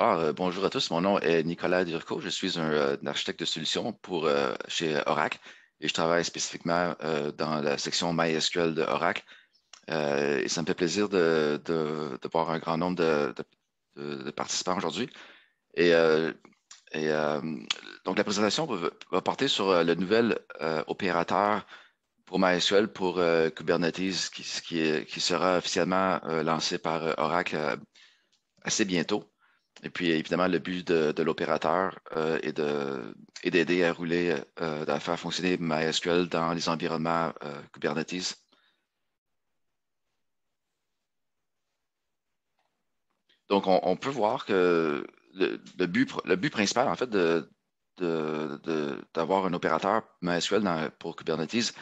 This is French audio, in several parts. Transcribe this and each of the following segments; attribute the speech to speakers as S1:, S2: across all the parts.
S1: Ah, euh, bonjour à tous, mon nom est Nicolas Durco, je suis un, euh, architecte de solutions pour, euh, chez Oracle et je travaille spécifiquement dans la section MySQL de Oracle. et ça me fait plaisir de, voir un grand nombre de, participants aujourd'hui. Et, donc la présentation va, porter sur le nouvel opérateur pour MySQL pour Kubernetes qui, sera officiellement lancé par Oracle assez bientôt. Et puis, évidemment, le but de, l'opérateur euh, est d'aider à rouler, euh, à faire fonctionner MySQL dans les environnements euh, Kubernetes. Donc, on, peut voir que le, but, principal, en fait, d'avoir un opérateur MySQL pour Kubernetes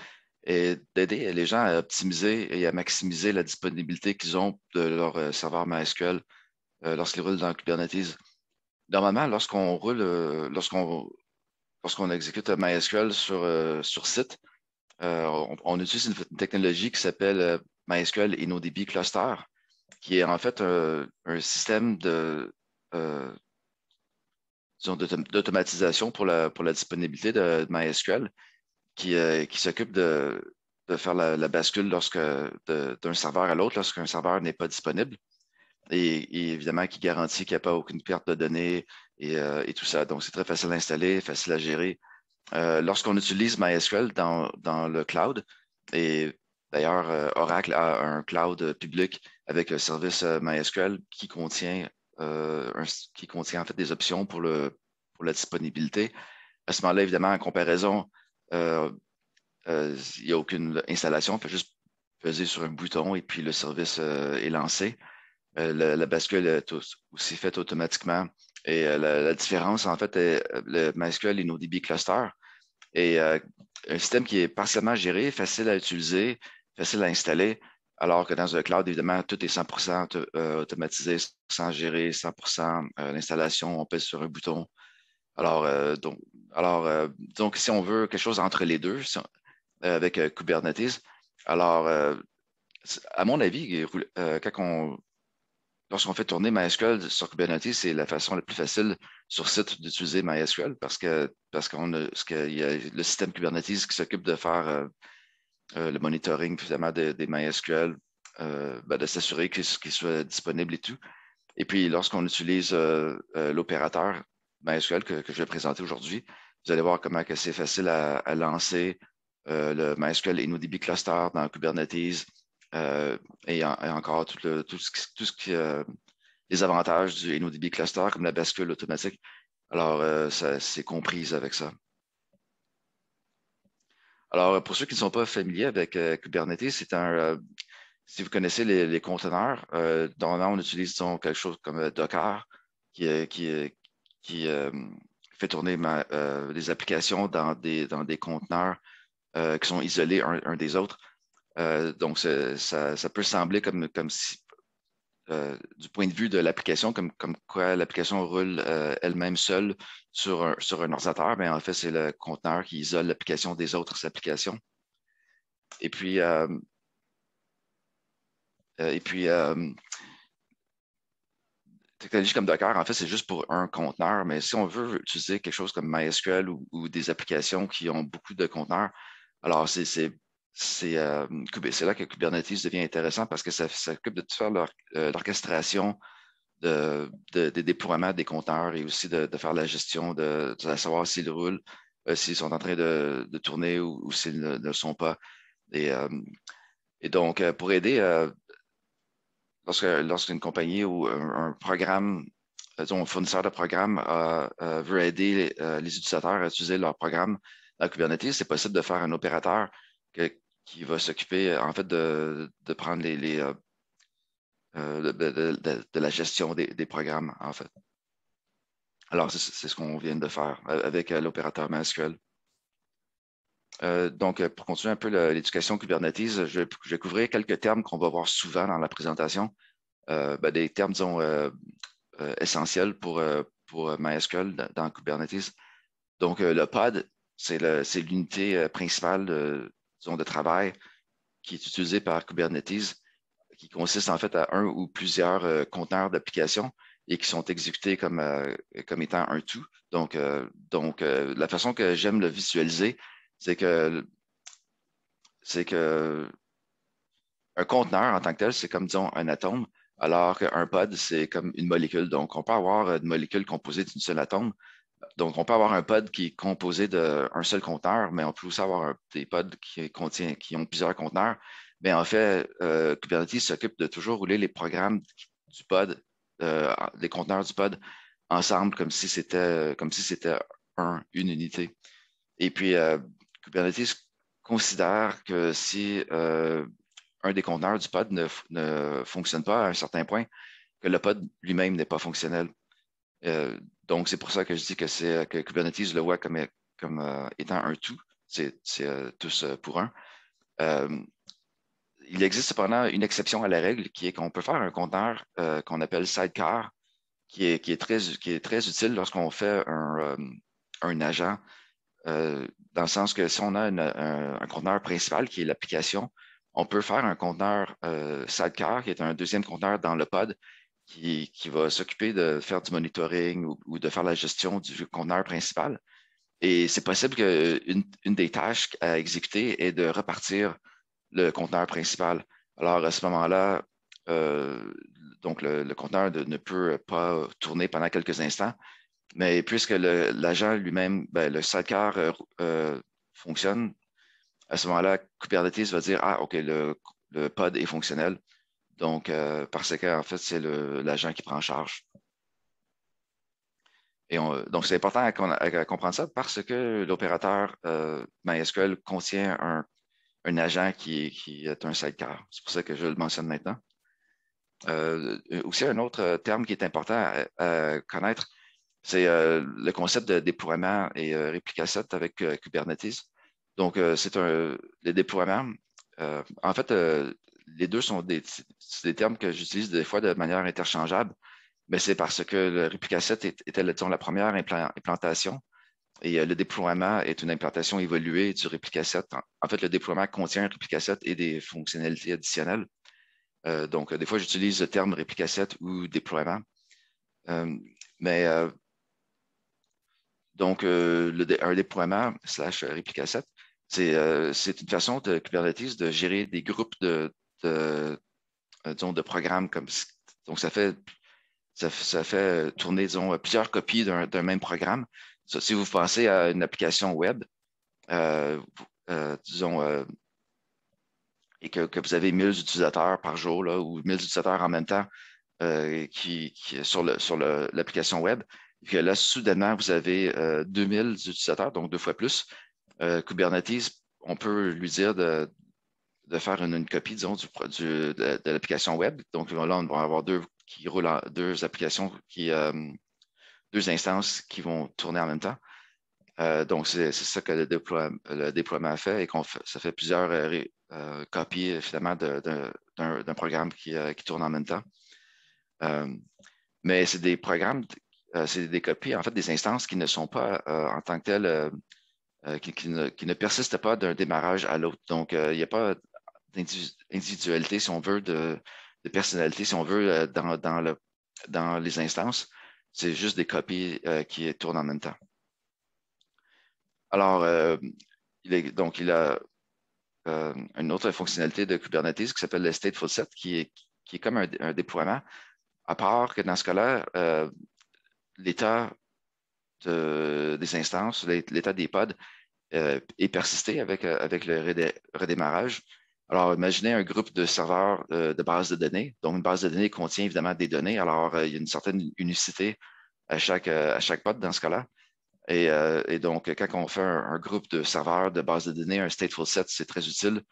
S1: est d'aider les gens à optimiser et à maximiser la disponibilité qu'ils ont de leur serveur MySQL euh, lorsqu'ils roulent dans Kubernetes. Normalement, lorsqu'on roule, euh, lorsqu'on lorsqu'on exécute MySQL sur, euh, sur site, on, utilise une technologie qui s'appelle MySQL InnoDB Cluster, qui est en fait un, système de, d'automatisation pour la, pour la disponibilité de MySQL qui, qui s'occupe de, faire la, bascule d'un serveur à l'autre lorsqu'un serveur n'est pas disponible et, évidemment qui garantit qu'il n'y a pas aucune perte de données et, euh, tout ça. Donc, c'est très facile à installer, facile à gérer. Euh, lorsqu'on utilise MySQL dans, dans, le cloud, et d'ailleurs, euh, Oracle a un cloud public avec un service MySQL qui contient, qui contient en fait des options pour, le, pour la disponibilité. À ce moment-là, évidemment, en comparaison, il n'y a aucune installation, Il fait juste peser sur un bouton et puis le service est lancé. Euh, la, bascule est aussi faite automatiquement. Et euh, la, différence, en fait, est euh, le MySQL et nos DB cluster Et un système qui est partiellement géré, facile à utiliser, facile à installer, alors que dans un cloud, évidemment, tout est 100% automatisé, sans gérer, 100% l'installation, on pèse sur un bouton. Alors, donc, alors donc, si on veut quelque chose entre les deux, avec Kubernetes, alors, à mon avis, quand on lorsqu'on fait tourner MySQL sur Kubernetes, c'est la façon la plus facile sur site d'utiliser MySQL parce que parce qu'on qu'il y a le système Kubernetes qui s'occupe de faire euh, euh, le monitoring finalement des MySQL, euh, ben, de s'assurer qu'il qui soit disponible et tout. Et puis lorsqu'on utilise l'opérateur MySQL que, je vais présenter aujourd'hui, vous allez voir comment c'est facile à, à lancer le MySQL InnoDB cluster dans Kubernetes, euh, et, encore tout, ce, qui, euh, les avantages du InnoDB cluster, comme la bascule automatique. Alors, euh, c'est comprise avec ça. Alors, pour ceux qui ne sont pas familiers avec Kubernetes, c'est un, si vous connaissez les, les conteneurs, normalement, on utilise quelque chose comme Docker qui, qui, qui fait tourner les applications dans des, dans des conteneurs qui sont isolés un des autres. Euh, donc, ça, peut sembler comme, comme si, euh, du point de vue de l'application, comme, comme quoi l'application roule euh, elle-même seule sur un, sur un ordinateur, mais en fait, c'est le conteneur qui isole l'application des autres applications. Et puis, et puis technologie comme Docker, en fait, c'est juste pour un conteneur, mais si on veut utiliser quelque chose comme MySQL ou des applications qui ont beaucoup de conteneurs, alors c'est euh, c'est là que Kubernetes devient intéressant parce que ça s'occupe de faire euh, l'orchestration de, des déploiements des compteurs et aussi de, faire la gestion, de, savoir s'ils roulent, euh, s'ils sont en train de, tourner ou, s'ils ne, le sont pas. Et, et donc, pour aider, lorsqu'une compagnie ou un, programme, disons, un fournisseur de programme veut aider les, utilisateurs à utiliser leur programme dans Kubernetes, c'est possible de faire un opérateur que qui va s'occuper en fait de, prendre les, euh, euh, de, la gestion des, programmes, en fait. Alors, c'est ce qu'on vient de faire avec euh, l'opérateur MySQL. donc, pour continuer un peu l'éducation Kubernetes, je, vais couvrir quelques termes qu'on va voir souvent dans la présentation, ben, des termes, disons, essentiels pour, pour MySQL dans, dans Kubernetes. Donc, le pod, c'est l'unité principale de, de travail qui est utilisé par Kubernetes, qui consiste en fait à un ou plusieurs euh, conteneurs d'applications et qui sont exécutés comme, euh, étant un tout. Donc, euh, la façon que j'aime le visualiser, c'est que c'est que un conteneur en tant que tel, c'est comme disons un atome, alors qu'un pod, c'est comme une molécule. Donc, on peut avoir une molécule composée d'une seule atome, donc, on peut avoir un pod qui est composé d'un seul conteneur, mais on peut aussi avoir des pods qui, qui ont plusieurs conteneurs. Mais en fait, euh, Kubernetes s'occupe de toujours rouler les programmes du pod, euh, les conteneurs du pod ensemble comme si c'était si une unité. Et puis, euh, Kubernetes considère que si un des conteneurs du pod ne fonctionne pas à un certain point, que le pod lui-même n'est pas fonctionnel. Euh, donc, c'est pour ça que je dis que, c'est, euh, que Kubernetes le voit comme, euh, étant un tout. C'est, tous pour un. il existe cependant une exception à la règle qui est qu'on peut faire un conteneur qu'on appelle sidecar, qui est, très, utile lorsqu'on fait un, agent, dans le sens que si on a un, conteneur principal qui est l'application, on peut faire un conteneur sidecar, qui est un deuxième conteneur dans le pod, qui, va s'occuper de faire du monitoring ou, de faire la gestion du conteneur principal. Et c'est possible qu'une des tâches à exécuter est de repartir le conteneur principal. Alors, à ce moment-là, euh, donc le, conteneur ne peut pas tourner pendant quelques instants, mais puisque l'agent lui-même, ben, le sidecar euh, euh, fonctionne, à ce moment-là, Kubernetes va dire Ah, OK, le pod est fonctionnel. Donc, euh, parce en fait, c'est l'agent qui prend en charge. Et donc, c'est important à, comprendre ça parce que l'opérateur euh, MySQL contient un, agent qui, est un sidecar. C'est pour ça que je le mentionne maintenant. Euh, aussi, un autre terme qui est important à, connaître, c'est euh, le concept de déploiement et euh, réplication avec Kubernetes. Donc, c'est un le déploiement. en fait, les deux sont des, termes que j'utilise des fois de manière interchangeable, mais c'est parce que le Replica 7 était, la première implantation et euh, le déploiement est une implantation évoluée du Replica 7. En, fait, le déploiement contient un Replica et des fonctionnalités additionnelles. Euh, donc, euh, des fois, j'utilise le terme Replica 7 ou déploiement. mais donc, le, un déploiement slash Replica 7, c'est une façon de Kubernetes de gérer des groupes de, euh, de, de programmes comme donc ça fait ça, fait euh, tourner disons, euh, plusieurs copies d'un même programme. si vous pensez à une application web, disons et que, vous avez 1000 utilisateurs par jour là, ou 1000 utilisateurs en même temps qui, sur le sur l'application web, et que là soudainement vous avez 2000 utilisateurs, donc deux fois plus. Kubernetes, on peut lui dire de, de faire une, copie, disons, du, de, l'application web. Donc là, on va avoir deux qui deux applications qui euh, deux instances qui vont tourner en même temps. Euh, donc, c'est ça que le, déploiement a fait et qu'on ça fait plusieurs euh, copies finalement d'un programme qui, tourne en même temps. mais c'est des programmes, c'est des copies, en fait, des instances qui ne sont pas en tant que telles, qui, ne, qui, ne, persistent pas d'un démarrage à l'autre. Donc, il n'y a pas individualité, si on veut, de, personnalité, si on veut, euh, dans, les instances. C'est juste des copies euh, qui tournent en même temps. Alors, euh, il donc, il a une autre fonctionnalité de Kubernetes qui s'appelle le Stateful Set, qui est, comme un, déploiement, à part que dans ce cas-là, l'état des instances, l'état des pods est persisté avec, le redémarrage. Alors, imaginez un groupe de serveurs euh, de base de données. Donc, une base de données contient évidemment des données. Alors, euh, il y a une certaine unicité à chaque, euh, à chaque pod dans ce cas-là. Et, donc, quand on fait un, groupe de serveurs de base de données, un stateful set, c'est très utile.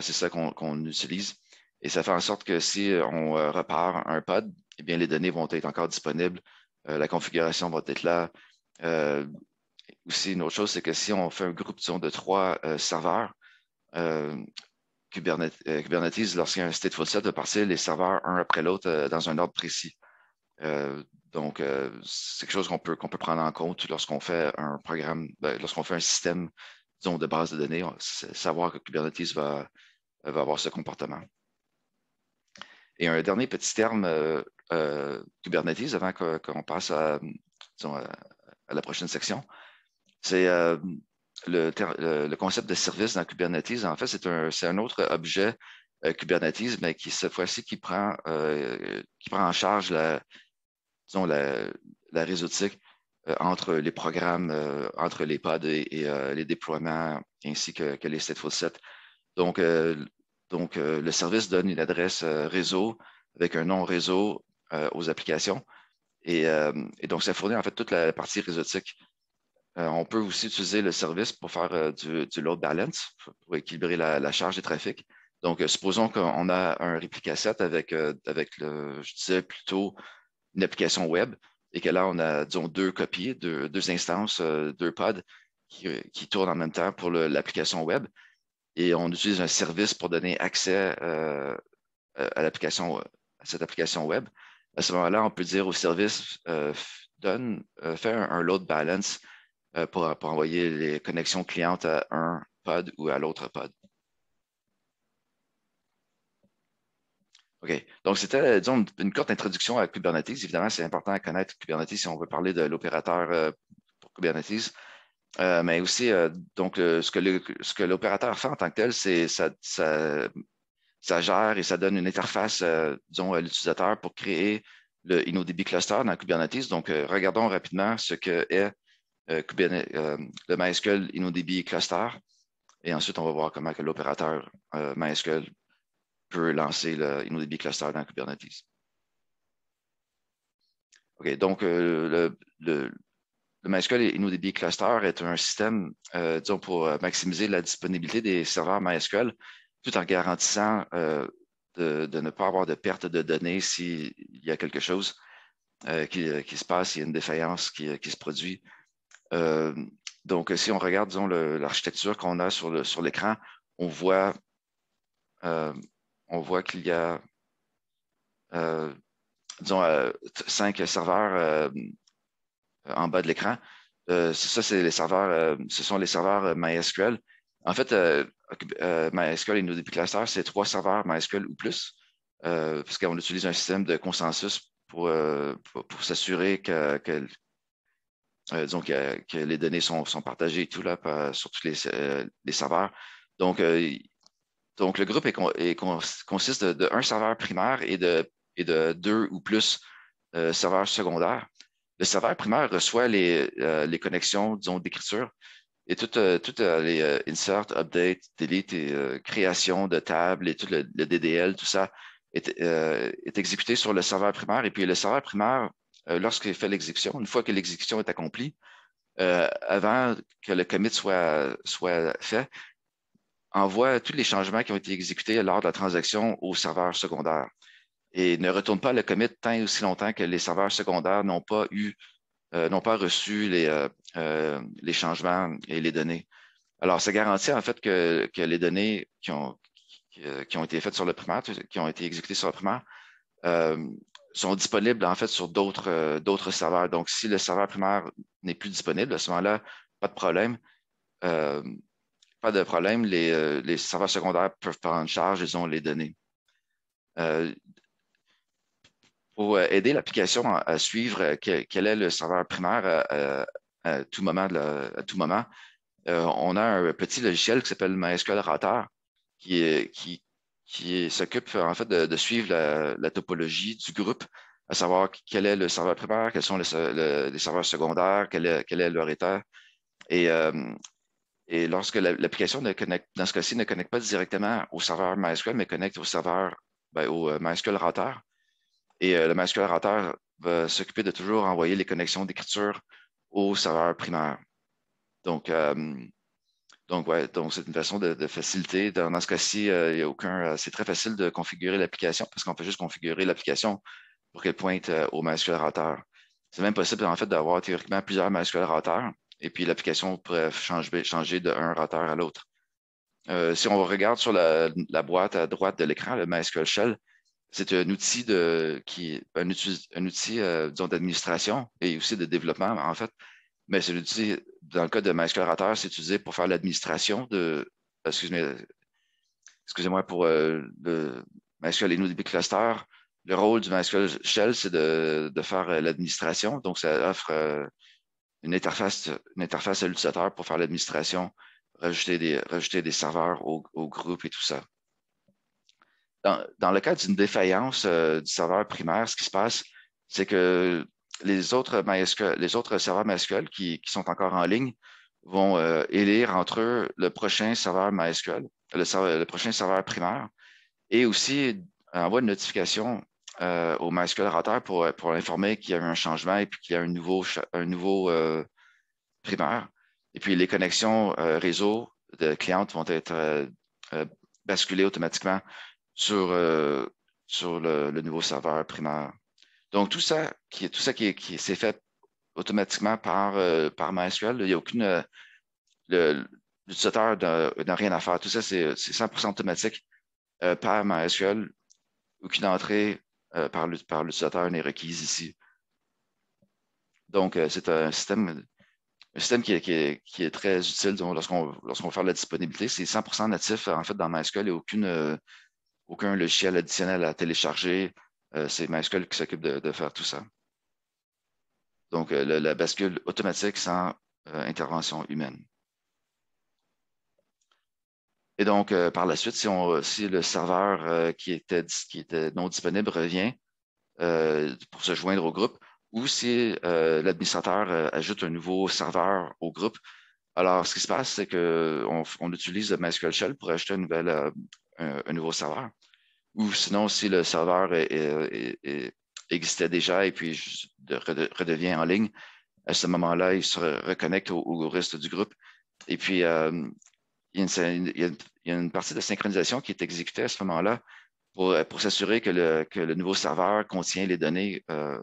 S1: c'est ça qu'on utilise. Et ça fait en sorte que si on repart un pod, eh bien, les données vont être encore disponibles. la configuration va être là aussi, une autre chose, c'est que si on fait un groupe, de trois serveurs, euh, euh, Kubernetes, lorsqu'il y a un stateful set, de partir les serveurs un après l'autre euh, dans un ordre précis. Euh, donc, c'est quelque chose qu'on peut, qu'on peut prendre en compte lorsqu'on fait un programme, ben, lorsqu'on fait un système, de base de données, savoir que Kubernetes va, avoir ce comportement. Et un dernier petit terme, Kubernetes, avant qu'on passe à, la prochaine section, c'est le, concept de service dans Kubernetes, en fait, c'est un, autre objet euh, Kubernetes, mais qui, cette fois-ci, qui, prend, euh, qui prend en charge la, la, réseautique euh, entre les programmes, entre les pods et, les déploiements, ainsi que, que les stateful sets. Donc, donc le service donne une adresse réseau avec un nom réseau aux applications. Et, et, donc, ça fournit en fait toute la partie réseautique euh, on peut aussi utiliser le service pour faire euh, du, load balance, pour, équilibrer la, charge des trafic. Donc, euh, supposons qu'on a un Replica set avec, avec le, je disais plutôt une application web et que là, on a, disons, deux copies, deux, instances, deux pods qui, tournent en même temps pour l'application web. Et on utilise un service pour donner accès à l'application, à cette application web. À ce moment-là, on peut dire au service, donne, fais un, load balance euh, pour, envoyer les connexions clientes à un pod ou à l'autre pod. OK. Donc, c'était, euh, disons, une courte introduction à Kubernetes. Évidemment, c'est important à connaître Kubernetes si on veut parler de l'opérateur euh, pour Kubernetes. mais aussi, donc, ce que l'opérateur fait en tant que tel, c'est ça, ça, gère et ça donne une interface, disons, à l'utilisateur pour créer le InnoDB cluster dans Kubernetes. Donc, regardons rapidement ce que est euh, euh, le MySQL InnoDB cluster. Et ensuite, on va voir comment l'opérateur euh, MySQL peut lancer le InnoDB cluster dans Kubernetes. OK, donc le, MySQL InnoDB Cluster est un système, disons, pour maximiser la disponibilité des serveurs MySQL, tout en garantissant de, ne pas avoir de perte de données s'il y a quelque chose qui, se passe, s'il y a une défaillance qui se produit euh, donc, si on regarde, disons, l'architecture qu'on a sur l'écran, euh, on voit, qu'il y a, euh, cinq serveurs en bas de l'écran. ça, ce sont les serveurs MySQL. En fait, MySQL et nos clusters, c'est trois serveurs MySQL ou plus, parce qu'on utilise un système de consensus pour, s'assurer que, euh, que, les données sont, partagées tout là sur tous les, euh, serveurs. Donc, euh, donc, le groupe est, consiste de, serveur primaire et de, et de deux ou plus euh, serveurs secondaires. Le serveur primaire reçoit les, les connexions, disons, d'écriture et toutes, les insert, update, delete et création de table et tout le, le DDL, tout ça est, est exécuté sur le serveur primaire. Et puis, le serveur primaire Lorsque euh, lorsqu'il fait l'exécution, une fois que l'exécution est accomplie, euh, avant que le commit soit, soit fait, envoie tous les changements qui ont été exécutés lors de la transaction au serveur secondaire et ne retourne pas le commit tant et aussi longtemps que les serveurs secondaires n'ont pas eu, euh, n'ont pas reçu les, les, changements et les données. Alors, ça garantit en fait que, que les données qui ont, ont été faites sur le primaire, qui ont été exécutées sur le primaire, sont disponibles en fait sur euh, d'autres serveurs. Donc, si le serveur primaire n'est plus disponible, à ce moment-là, pas de problème. Euh, pas de problème, euh, les, serveurs secondaires peuvent prendre en charge, ils ont les données. pour aider l'application à, suivre quel est le serveur primaire à, tout moment, tout moment on a un petit logiciel qui s'appelle MySQL Rater qui, qui qui s'occupe en fait de, suivre la, topologie du groupe, à savoir quel est le serveur primaire, quels sont les, serveurs secondaires, quel est, quel leur état. Et, euh, lorsque l'application ne connecte, dans ce cas-ci, ne connecte pas directement au serveur MySQL, mais connecte au serveur, ben, au euh, MySQL router. Et euh, le MySQL router va s'occuper de toujours envoyer les connexions d'écriture au serveur primaire. Donc, donc, ouais, donc c'est une façon de, faciliter. Dans, ce cas-ci, euh, il n'y a aucun. Euh, c'est très facile de configurer l'application parce qu'on peut juste configurer l'application pour qu'elle pointe euh, au MySQL router. C'est même possible, en fait, d'avoir théoriquement plusieurs MySQL routeurs et puis l'application pourrait changer, changer d'un routeur à l'autre. si on regarde sur la, boîte à droite de l'écran, le MySQL Shell, c'est un outil de qui un outil, un outil d'administration et aussi de développement, en fait, mais c'est un dans le cas de MySQL Rater, c'est utilisé pour faire l'administration de. Excusez-moi, pour le MySQL et nous Cluster. Le rôle du MySQL Shell, c'est de, faire euh, l'administration. Donc, ça offre euh, une, interface, une interface à l'utilisateur pour faire l'administration, rajouter des, rajouter des serveurs au, groupe et tout ça. Dans, le cas d'une défaillance euh, du serveur primaire, ce qui se passe, c'est que les autres, les autres serveurs MySQL qui, sont encore en ligne vont euh, élire entre eux le prochain serveur MySQL, le, prochain serveur primaire, et aussi envoie une notification euh, au MySQL router pour, pour l'informer qu'il y a eu un changement et puis qu'il y a un nouveau, un nouveau euh, primaire. Et puis les connexions réseau de clientes vont être basculées automatiquement sur, sur le nouveau serveur primaire. Donc, tout ça, qui, tout ça qui, s'est fait automatiquement par, euh, par MySQL. Il a aucune. Euh, l'utilisateur n'a rien à faire. Tout ça, c'est 100 automatique euh, par MySQL. Aucune entrée par l'utilisateur n'est requise ici. Donc, c'est un système, système qui, est, qui est, très utile lorsqu'on lorsqu'on va faire la disponibilité. C'est 100 natif en fait dans MySQL et aucune, aucun logiciel additionnel à télécharger euh, c'est MySQL qui s'occupe de, faire tout ça. Donc, euh, la bascule automatique sans euh, intervention humaine. Et donc, par la suite, si, le serveur qui, était, non disponible revient pour se joindre au groupe, ou si l'administrateur ajoute un nouveau serveur au groupe, alors ce qui se passe, c'est qu'on on utilise MySQL Shell pour ajouter un nouveau serveur ou sinon si le serveur existait déjà et puis redevient en ligne, à ce moment-là, il se reconnecte au, reste du groupe. Et puis, il, y a une, partie de synchronisation qui est exécutée à ce moment-là pour, s'assurer que le, nouveau serveur contient les données euh,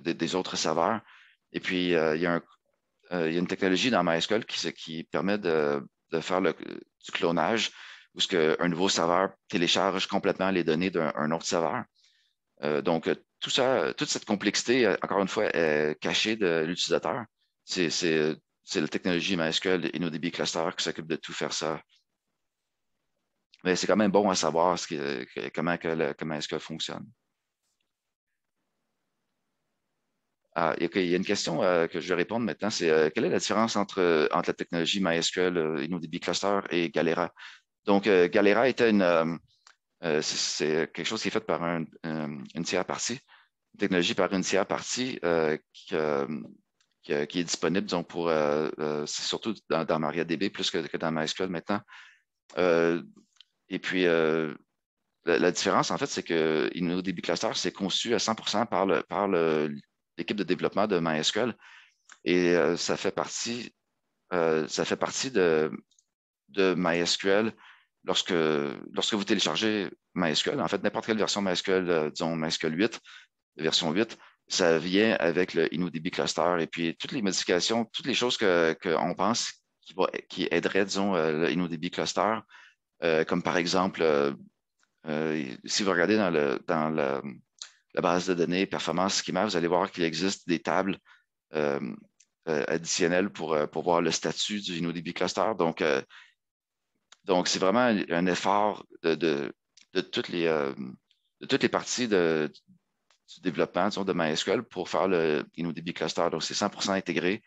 S1: des autres serveurs. Et puis, euh, euh, il, y a une technologie dans MySQL qui, permet de, faire le, du clonage où ce que un nouveau serveur télécharge complètement les données d'un autre serveur. Euh, donc, euh, tout ça, toute cette complexité, euh, encore une fois, est cachée de l'utilisateur. C'est la technologie MySQL et nos Cluster qui s'occupe de tout faire ça. Mais c'est quand même bon à savoir comment, le, MySQL fonctionne. Ah, il y a une question que je vais répondre maintenant, c'est quelle est la différence entre, entre la technologie MySQL, InnoDB Cluster et Galera? Donc, euh, Galera était une. Euh, euh, c'est quelque chose qui est fait par une tiers partie, une technologie par une tiers partie qui, est disponible, Donc pour. c'est surtout dans, MariaDB plus que, dans MySQL maintenant. et puis, la, différence, en fait, c'est que InnoDB Cluster, c'est conçu à 100 par l'équipe de développement de MySQL. Et ça fait partie, ça fait partie de, de MySQL lorsque, vous téléchargez MySQL, en fait, n'importe quelle version MySQL, euh, disons MySQL 8, version 8, ça vient avec le InnoDB cluster et puis toutes les modifications, toutes les choses qu'on pense qui, aideraient, disons, euh, le InnoDB cluster, euh, comme par exemple, si vous regardez dans, le, dans la, base de données performance schema, vous allez voir qu'il existe des tables additionnelles pour, pour voir le statut du InnoDB cluster. Donc, donc, c'est vraiment un effort euh, de, toutes, les, parties de, du développement de MySQL pour faire le InnoDB cluster. Donc, c'est 100 intégré.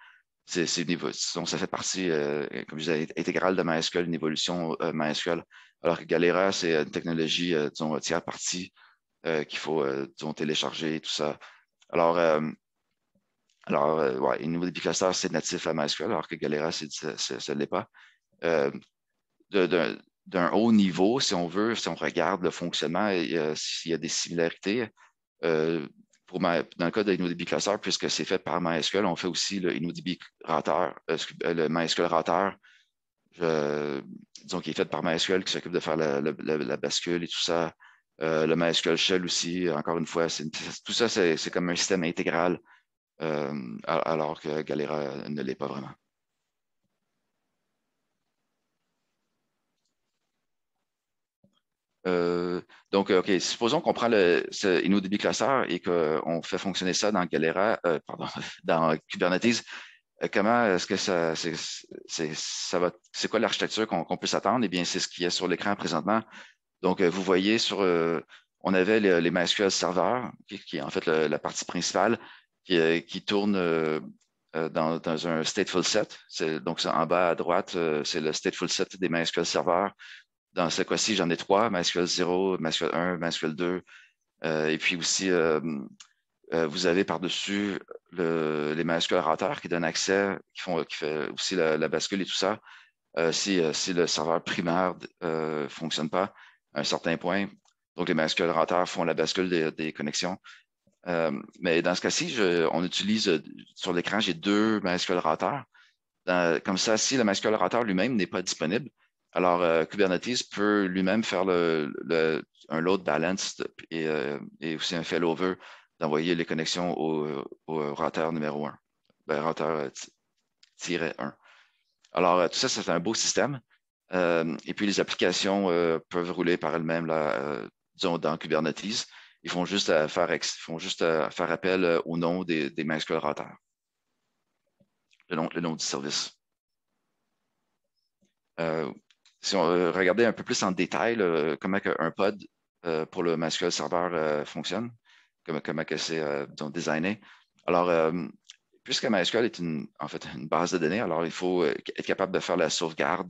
S1: donc, ça fait partie, euh, comme je disais, intégrale de MySQL, une évolution euh, MySQL. Alors que Galera, c'est une technologie, disons, tiers partie qu'il faut, télécharger et tout ça. Alors, alors, ouais, InnoDB cluster, c'est natif à MySQL, alors que Galera, c'est, ça ne l'est pas d'un haut niveau, si on veut, si on regarde le fonctionnement, et euh, s'il y a des similarités. Euh, pour ma, dans le cas de InnoDB Cluster, puisque c'est fait par MySQL, on fait aussi le InnoDB euh, le MySQL Rater, disons, qui est fait par MySQL, qui s'occupe de faire la, bascule et tout ça. le MySQL Shell aussi, encore une fois, tout ça, c'est comme un système intégral, alors que Galera ne l'est pas vraiment. Euh, donc, euh, OK, supposons qu'on prend le, ce InnoDB Cluster et qu'on fait fonctionner ça dans Galera, euh, pardon, dans Kubernetes. Comment est-ce que ça, c'est, va, c'est quoi l'architecture qu'on, peut s'attendre? Eh bien, c'est ce qui est sur l'écran présentement. Donc, vous voyez sur, on avait les, MySQL Server, qui, est en fait la partie principale, qui, tourne dans, un stateful set. donc, en bas à droite, c'est le stateful set des MySQL Server dans ce cas-ci, j'en ai trois, MySQL 0, MySQL 1, MySQL 2. et puis aussi, euh, euh, vous avez par-dessus les MySQL Rater qui donnent accès, qui font qui fait aussi la, bascule et tout ça. Euh, si, si, le serveur primaire ne fonctionne pas à un certain point, donc les MySQL Rater font la bascule des, connexions. mais dans ce cas-ci, on utilise sur l'écran, j'ai deux MySQL Rater. comme ça, si le MySQL Rater lui-même n'est pas disponible, alors, euh, Kubernetes peut lui-même faire un load balance euh, et, aussi un failover d'envoyer les connexions au, au numéro 1, ben, 1. Euh, Alors, tout ça, c'est un beau système. et puis, les applications peuvent rouler par elles-mêmes, disons, dans Kubernetes. Ils font juste faire, appel au nom des, des MySQL le nom, du service si on euh, regardait un peu plus en détail comment un pod euh, pour le MySQL serveur euh, fonctionne, comment, c'est euh, designé. Alors, puisque MySQL est une, en fait une base de données, alors il faut être capable de faire la sauvegarde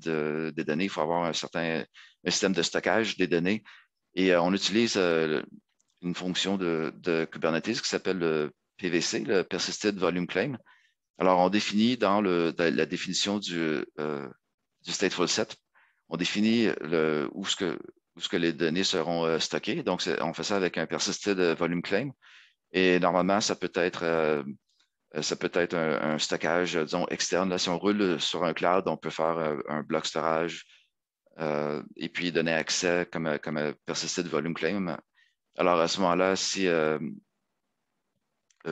S1: des données, il faut avoir un certain système de stockage des données. Et on utilise une fonction de, de Kubernetes qui s'appelle le PVC, le Persisted Volume Claim. Alors, on définit dans, la définition du, du stateful set on définit où, ce que, les données seront euh, stockées. Donc, on fait ça avec un persisted euh, volume claim. Et normalement, ça peut être, euh, un, stockage, disons, externe. si on roule sur un cloud, on peut faire un, block bloc storage et puis donner accès comme, comme un persisted volume claim. Alors, à ce moment-là, si,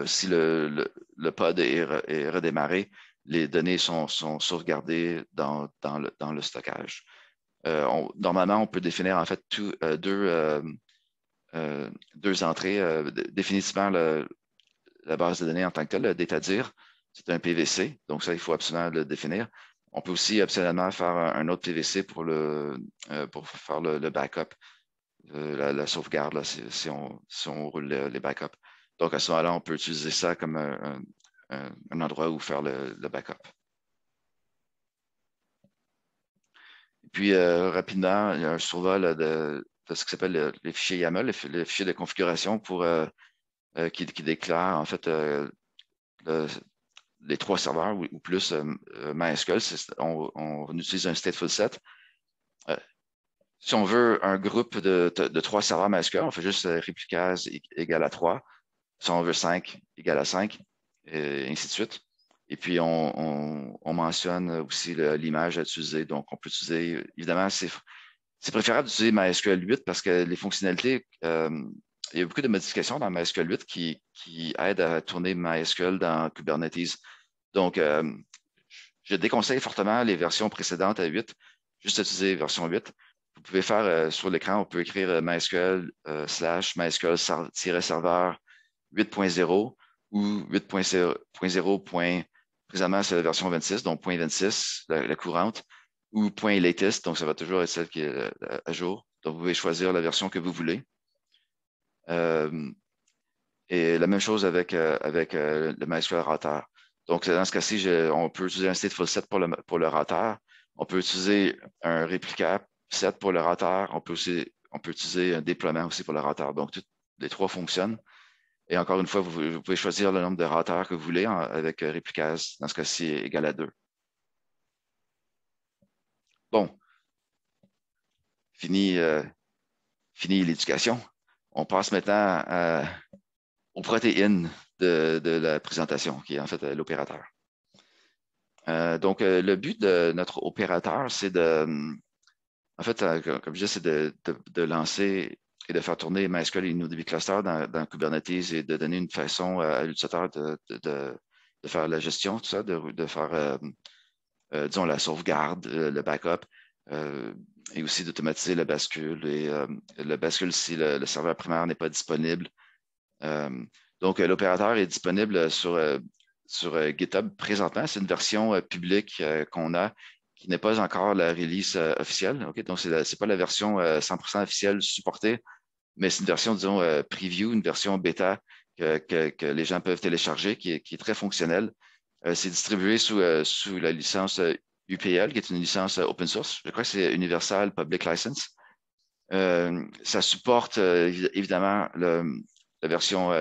S1: si le, pod est, redémarré, les données sont, sauvegardées dans le stockage. Euh, normalement, on peut définir en fait euh, deux, euh, deux, entrées, définitivement la base de données en tant que telle, le dire C'est un PVC, donc ça, il faut absolument le définir. On peut aussi optionnellement faire un autre PVC pour, le, pour faire le, backup, la, sauvegarde, là, si, on, si, on, roule les backups. Donc, à ce moment-là, on peut utiliser ça comme un, un, endroit où faire le backup. Puis euh, rapidement, il y a un survol de, ce qui s'appelle les fichiers YAML, les, fichiers de configuration pour, euh, euh, qui, qui déclarent en fait les trois serveurs ou, plus MySQL. On, on, utilise un stateful set. si on veut un groupe de, trois serveurs MySQL, on fait juste réplicase égale à 3. Si on veut 5, égale à 5, et ainsi de suite. Et puis, on, mentionne aussi l'image à utiliser. Donc, on peut utiliser, évidemment, c'est préférable d'utiliser MySQL 8 parce que les fonctionnalités, euh, il y a beaucoup de modifications dans MySQL 8 qui, aident à tourner MySQL dans Kubernetes. Donc, euh, je déconseille fortement les versions précédentes à 8, juste utiliser version 8. Vous pouvez faire euh, sur l'écran, on peut écrire MySQL slash MySQL-serveur 8.0 ou 8.0.0. Présentement, c'est la version 26, donc 26, la, courante, ou latest, donc ça va toujours être celle qui est euh, à jour. Donc, vous pouvez choisir la version que vous voulez. Euh, et la même chose avec, euh, avec le MySQL Router. Donc, dans ce cas-ci, on peut utiliser un stateful set pour le, pour On peut utiliser un réplica set pour le router. On peut, utiliser un déploiement aussi pour le router. Donc, les trois fonctionnent. Et encore une fois, vous, pouvez choisir le nombre de rateurs que vous voulez hein, avec euh, réplicase, dans ce cas-ci, égal à 2. Bon, fini, euh, fini l'éducation. On passe maintenant euh, aux protéines de, la présentation, qui est en fait l'opérateur. donc, le but de notre opérateur, c'est de, en fait, comme je disais, de, lancer et de faire tourner MySQL et NoDB Cluster dans, Kubernetes et de donner une façon à l'utilisateur de, faire la gestion, tout ça, de, faire, euh, euh, disons, la sauvegarde, euh, le backup, et aussi d'automatiser la bascule et le bascule si le, serveur primaire n'est pas disponible. donc, l'opérateur est disponible sur, sur GitHub présentement. C'est une version publique qu'on a qui n'est pas encore la release officielle. Donc, ce n'est pas la version 100% officielle supportée mais c'est une version, disons, euh, preview, une version bêta que, les gens peuvent télécharger, qui est, très fonctionnelle. Euh, c'est distribué sous, euh, la licence UPL, qui est une licence open source. Je crois que c'est Universal Public License. ça supporte évidemment la version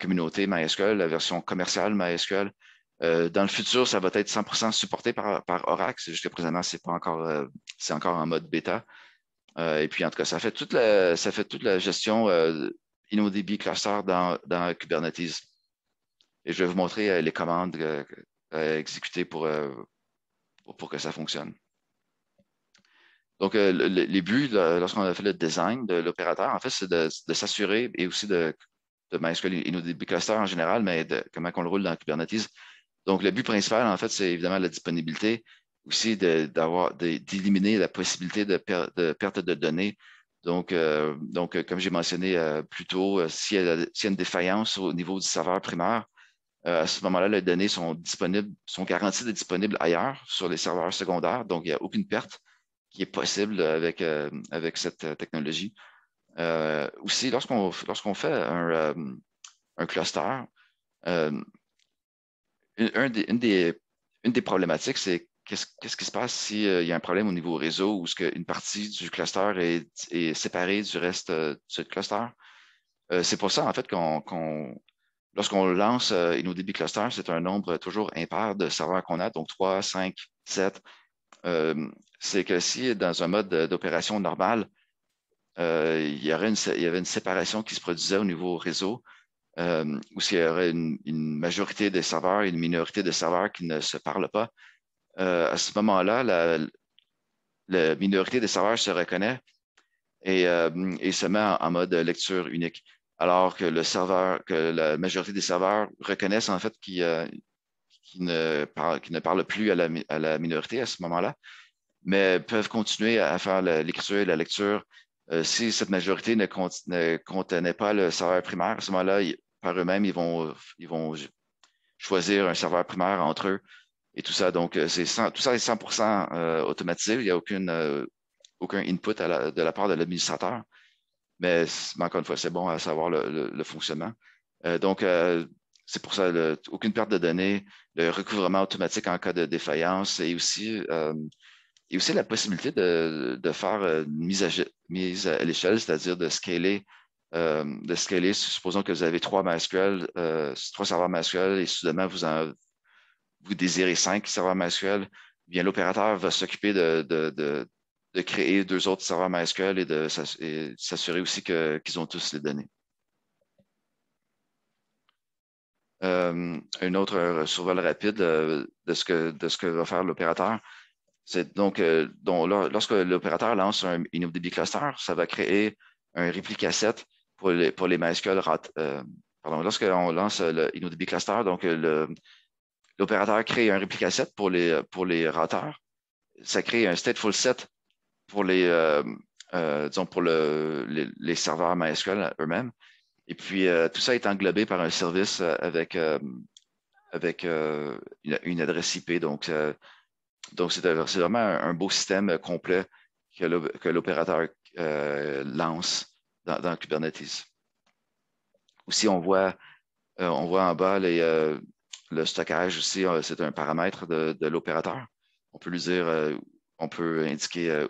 S1: communauté MySQL, la version commerciale MySQL. dans le futur, ça va être 100% supporté par, par Oracle. Jusqu'à présent, c'est encore, encore en mode bêta. Euh, et puis, en tout cas, ça fait toute la, gestion euh, InnoDB cluster dans, Kubernetes. Et je vais vous montrer euh, les commandes euh, exécutées pour, pour, que ça fonctionne. Donc, les buts, lorsqu'on a fait le design de l'opérateur, en fait, c'est de, s'assurer et aussi de, de MySQL InnoDB cluster en général, mais de comment on le roule dans Kubernetes. Donc, le but principal, en fait, c'est évidemment la disponibilité aussi d'éliminer la possibilité de, de, perte de données. Donc, euh, donc euh, comme j'ai mentionné euh, plus tôt, s'il y, a une défaillance au niveau du serveur primaire, à ce moment-là, les données sont disponibles, sont garanties d'être disponibles ailleurs sur les serveurs secondaires. Donc, il n'y a aucune perte qui est possible avec, avec cette technologie. aussi, lorsqu'on lorsqu'on fait un, cluster, une, des, une des problématiques, c'est qu'est-ce qui se passe s'il euh, y a un problème au niveau réseau ou ce qu'une partie du cluster est, séparée du reste euh, du cluster? Euh, c'est pour ça, en fait, qu'on, lorsqu'on lance InnoDB Cluster, c'est un nombre toujours impair de serveurs qu'on a, donc 3, 5, 7. c'est que si dans un mode d'opération normal, il, y avait une séparation qui se produisait au niveau réseau, ou s'il y aurait une, majorité des serveurs et une minorité de serveurs qui ne se parlent pas, euh, à ce moment-là, la, minorité des serveurs se reconnaît et, euh, se met en, mode lecture unique. Alors que la majorité des serveurs reconnaissent en fait qu'ils euh, ne, parlent, plus à la, minorité à ce moment-là, mais peuvent continuer à faire l'écriture et la lecture. si cette majorité ne, contenait pas le serveur primaire, à ce moment-là, par eux-mêmes, ils vont choisir un serveur primaire entre eux et tout ça. Donc, euh, c'est sans tout ça est 100% euh, automatisé. Il n'y a aucune, euh, aucun input de la part de l'administrateur. Mais, encore une fois, c'est bon à savoir le, fonctionnement. donc, c'est pour ça, le, aucune perte de données, le recouvrement automatique en cas de défaillance et aussi, et aussi la possibilité de, de faire une mise à, mise à l'échelle, c'est-à-dire de scaler. de scaler, supposons que vous avez trois MySQL, trois serveurs MySQL et soudainement vous en vous désirez cinq serveurs MySQL, bien l'opérateur va s'occuper de, créer deux autres serveurs MySQL et de s'assurer aussi qu'ils ont tous les données. Euh, un autre survol rapide euh, de, ce que, de ce que va faire l'opérateur, c'est donc, euh, lorsque l'opérateur lance un InnoDB cluster, ça va créer un réplica set pour les, pour les MySQL. Euh, pardon, lorsqu'on lance le InnoDB cluster, donc le, l'opérateur crée un réplica set pour les, euh, pour les routeurs. Ça crée un stateful set pour les, euh, euh, pour les, serveurs MySQL eux-mêmes. Et puis, tout ça est englobé par un service avec, avec une, adresse IP. Donc, donc c'est vraiment un, beau système complet que l'opérateur lance dans, Kubernetes. Aussi, on voit, on voit en bas les, le stockage aussi, euh, c'est un paramètre de, l'opérateur. On peut lui dire, euh, on peut indiquer euh,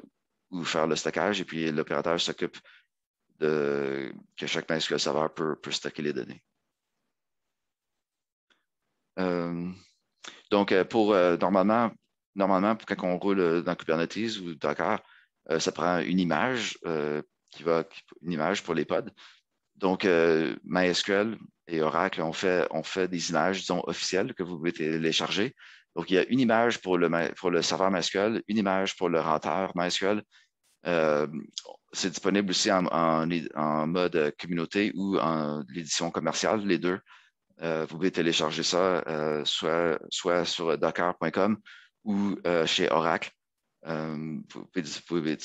S1: où faire le stockage et puis l'opérateur s'occupe de que chaque le serveur peut, stocker les données. donc, pour normalement, normalement, quand on roule dans Kubernetes ou Docker, ça prend une image qui va une image pour les pods. Donc, euh, MySQL et Oracle, ont fait, fait des images, disons, officielles que vous pouvez télécharger. Donc, il y a une image pour le, pour le serveur MySQL, une image pour le renteur MySQL. Euh, c'est disponible aussi en, en, mode communauté ou en l'édition commerciale, les deux. Euh, vous pouvez télécharger ça soit, soit sur docker.com ou chez Oracle. Vous pouvez, vous pouvez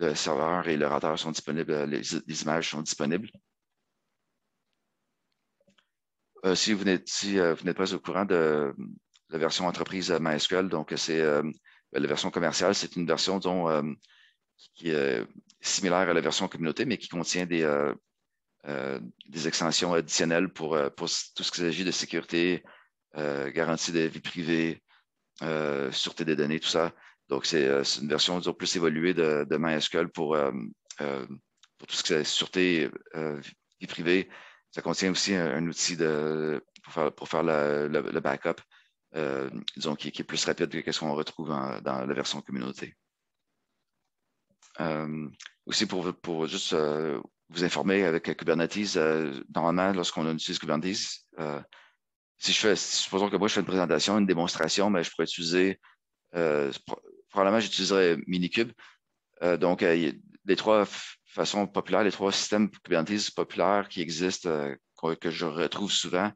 S1: le serveur et le rateur sont disponibles, euh, les, images sont disponibles. Euh, si euh, vous n'êtes pas au courant de la version entreprise MySQL, donc c'est ben, la version commerciale, c'est une version qui est similaire à la version communauté, mais qui contient des, extensions additionnelles pour, tout ce qui s'agit de sécurité, garantie de vie privée, sûreté des données, tout ça. Donc, euh, c'est une version disons, plus évoluée de, de MySQL pour, euh, euh, tout ce qui est sûreté vie privée. Ça contient aussi un, outil de, pour faire, le backup, disons, qui, est plus rapide que ce qu'on retrouve dans la version communauté. aussi pour, pour juste vous informer avec Kubernetes, normalement, lorsqu'on utilise Kubernetes, si je fais, supposons que moi je fais une présentation, une démonstration, mais je pourrais utiliser, probablement, j'utiliserai Minikube. Euh, donc, euh, les trois façons populaires, les trois systèmes Kubernetes populaires qui existent, euh, que, je retrouve souvent,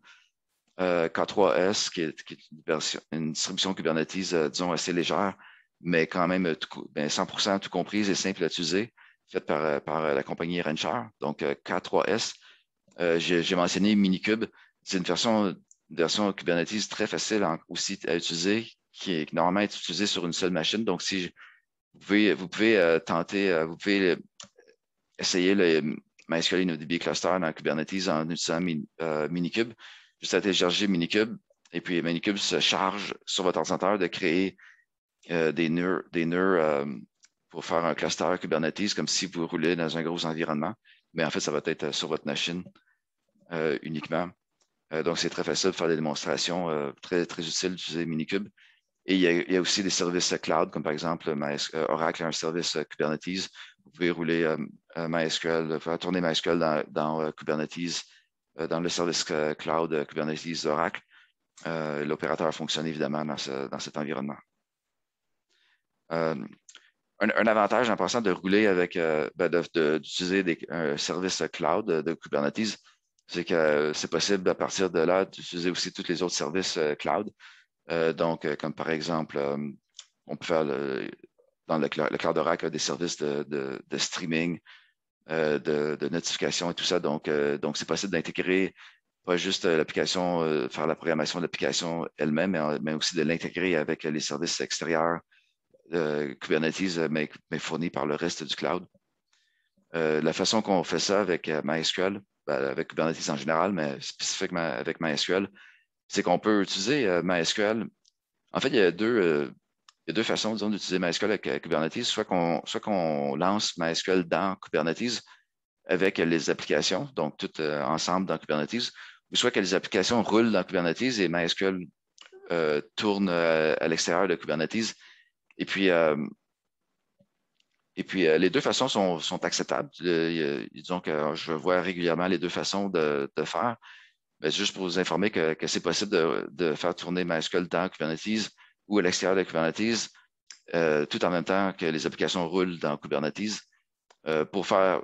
S1: K3S, qui est, une, distribution Kubernetes, disons, assez légère, mais quand même 100% ben, tout comprise et simple à utiliser, faite par, la compagnie Rancher, donc K3S. J'ai mentionné Minikube. C'est une version, Kubernetes très facile aussi à utiliser, qui, est, normalement utilisé sur une seule machine. Donc, si vous pouvez, vous pouvez euh, tenter, euh, vous pouvez euh, essayer le MySQL InnoDB Cluster dans Kubernetes en utilisant euh, Minikube. Juste à télécharger Minikube et puis Minikube se charge sur votre ordinateur de créer des nœuds, des nœuds pour faire un cluster Kubernetes comme si vous roulez dans un gros environnement. Mais en fait, ça va être sur votre machine uniquement. donc, c'est très facile de faire des démonstrations, très, très utile d'utiliser Minikube. Et il y, a, aussi des services cloud, comme par exemple euh, euh, Oracle a un service euh, Kubernetes. Vous pouvez rouler MySQL, tourner MySQL dans, Kubernetes, dans le service cloud Kubernetes Oracle. l'opérateur fonctionne évidemment dans, cet environnement. un, avantage en passant de rouler avec, ben, d'utiliser un service cloud de, de Kubernetes, c'est que c'est possible à partir de là d'utiliser aussi tous les autres services cloud. Euh, donc, euh, comme par exemple, euh, on peut faire le, dans le, le cloud Oracle des services de, streaming, de, notification et tout ça. Donc, c'est possible d'intégrer pas juste l'application, faire la programmation de l'application elle-même, mais, aussi de l'intégrer avec les services extérieurs de Kubernetes, mais, fournis par le reste du cloud. la façon qu'on fait ça avec MySQL, ben, avec Kubernetes en général, mais spécifiquement avec MySQL, c'est qu'on peut utiliser euh, MySQL. En fait, il y a deux, euh, il façons d'utiliser MySQL avec euh, Kubernetes. Soit qu'on, lance MySQL dans Kubernetes avec les applications, donc toutes ensemble dans Kubernetes, ou soit que les applications roulent dans Kubernetes et MySQL tourne à, l'extérieur de Kubernetes. Et puis, et puis les deux façons sont, acceptables. donc, je vois régulièrement les deux façons de, de faire. Ben, c'est juste pour vous informer que, c'est possible de, faire tourner MySQL dans Kubernetes ou à l'extérieur de Kubernetes, euh, tout en même temps que les applications roulent dans Kubernetes. Euh, pour faire,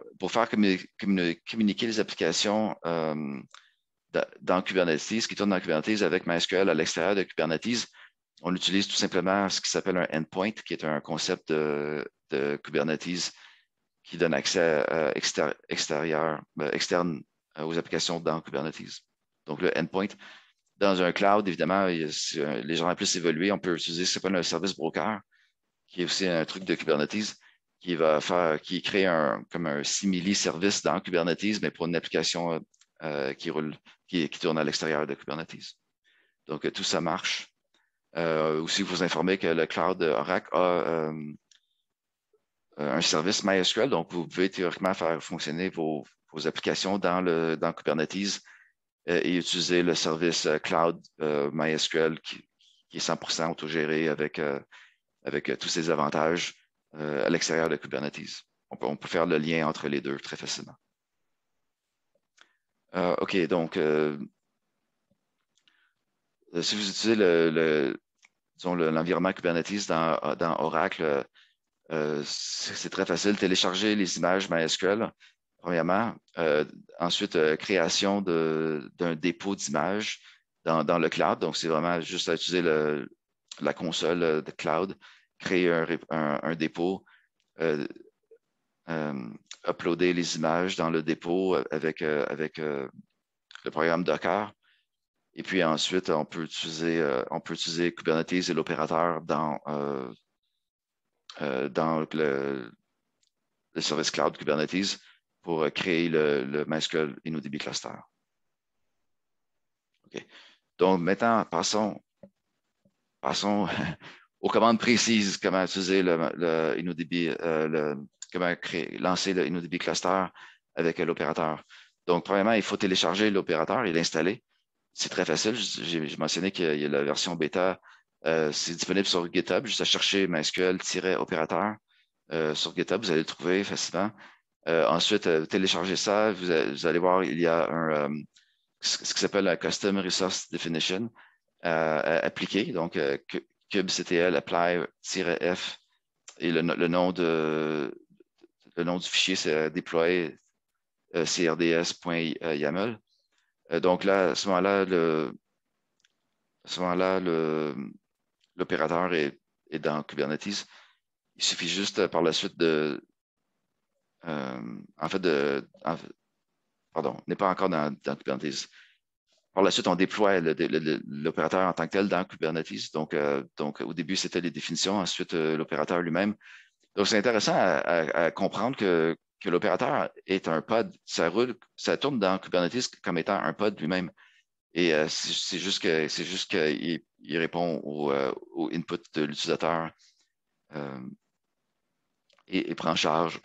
S1: communiquer les applications euh, dans Kubernetes, qui tournent dans Kubernetes avec MySQL à l'extérieur de Kubernetes, on utilise tout simplement ce qui s'appelle un endpoint, qui est un concept de, Kubernetes qui donne accès extérieur, externe aux applications dans Kubernetes donc le endpoint. Dans un cloud, évidemment, euh, les gens en plus évolué. on peut utiliser ce qu'on appelle un service broker, qui est aussi un truc de Kubernetes, qui va faire, qui crée un, comme un simili-service dans Kubernetes, mais pour une application euh, qui roule, qui, tourne à l'extérieur de Kubernetes. Donc, tout ça marche. Euh, aussi, vous informez que le cloud Oracle a un service MySQL, donc vous pouvez théoriquement faire fonctionner vos, applications dans, le, dans Kubernetes euh, et utiliser le service euh, cloud euh, MySQL qui, est 100% autogéré avec, avec tous ses avantages à l'extérieur de Kubernetes. On peut, faire le lien entre les deux très facilement. OK, donc, si vous utilisez l'environnement Kubernetes dans, Oracle, c'est très facile. Télécharger les images MySQL, premièrement. Euh, ensuite, euh, création d'un dépôt d'images dans, le cloud. Donc, c'est vraiment juste à utiliser la console euh, de cloud, créer un, dépôt, uploader les images dans le dépôt avec, avec le programme Docker. Et puis ensuite, on peut utiliser, on peut utiliser Kubernetes et l'opérateur dans, dans le service cloud Kubernetes pour euh, créer le, le MySQL InnoDB Cluster. Donc, maintenant, passons, passons aux commandes précises, comment utiliser le, le InnoDB, euh, comment créer, lancer le InnoDB Cluster avec l'opérateur. Donc, premièrement, il faut télécharger l'opérateur et l'installer. C'est très facile. J'ai mentionné qu'il y a la version bêta. Euh, c'est disponible sur GitHub. Juste à chercher MySQL-opérateur euh, sur GitHub, vous allez le trouver facilement. Euh, ensuite, euh, téléchargez ça. Euh, vous, allez voir, il y a un, ce qui s'appelle la Custom Resource Definition appliquer Donc, kubectl apply-f et le, nom de, le nom du fichier, c'est déployer crds.yaml. Donc là, à ce moment-là, le, moment-là, l'opérateur est, est, dans Kubernetes. Il suffit juste par la suite de, euh, en fait, de, pardon, n'est pas encore dans, Kubernetes. Par la suite, on déploie l'opérateur en tant que tel dans Kubernetes. Donc, euh, donc au début, c'était les définitions, ensuite euh, l'opérateur lui-même. Donc, c'est intéressant à, comprendre que, l'opérateur est un pod. Ça ça tourne dans Kubernetes comme étant un pod lui-même. Et c'est juste qu'il répond au, au, input de l'utilisateur et, prend en charge,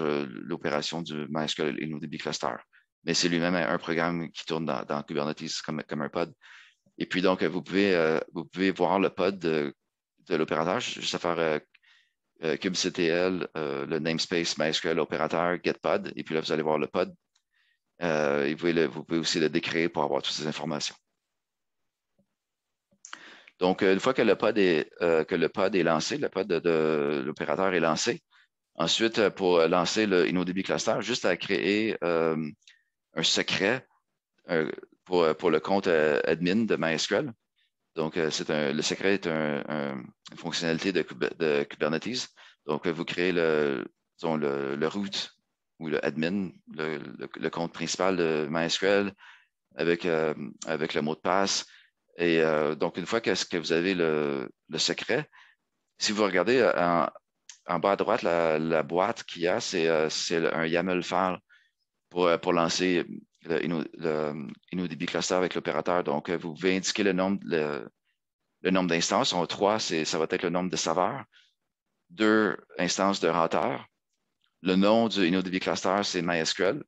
S1: euh, l'opération du MySQL et cluster. Mais c'est lui-même un programme qui tourne dans, Kubernetes comme, comme, un pod. Et puis donc, vous pouvez, euh, vous pouvez voir le pod de, l'opérateur, juste à faire euh, kubectl, le namespace MySQL opérateur, getPod, et puis là, vous allez voir le pod. et vous pouvez, aussi le décrire pour avoir toutes ces informations. Donc, une fois que le pod est, que le pod est lancé, le pod de l'opérateur est lancé, Ensuite, euh, pour lancer le InnoDB Cluster, juste à créer euh, un secret euh, pour, le compte admin de MySQL. Donc, un, le secret est une fonctionnalité de, Kubernetes. Donc, vous créez le, disons, le, le root ou le admin, le, compte principal de MySQL avec, avec le mot de passe. Et donc, une fois que, vous avez le, le secret, si vous regardez en, en bas à droite, la, boîte qu'il y a, c'est euh, un YAML file euh, pour, lancer le, le, euh, cluster avec l'opérateur. Donc, vous pouvez indiquer le nombre, le, nombre d'instances. En trois, ça va être le nombre de serveurs. Deux instances de routeur. Le nom du InnoDB cluster, c'est MySQL.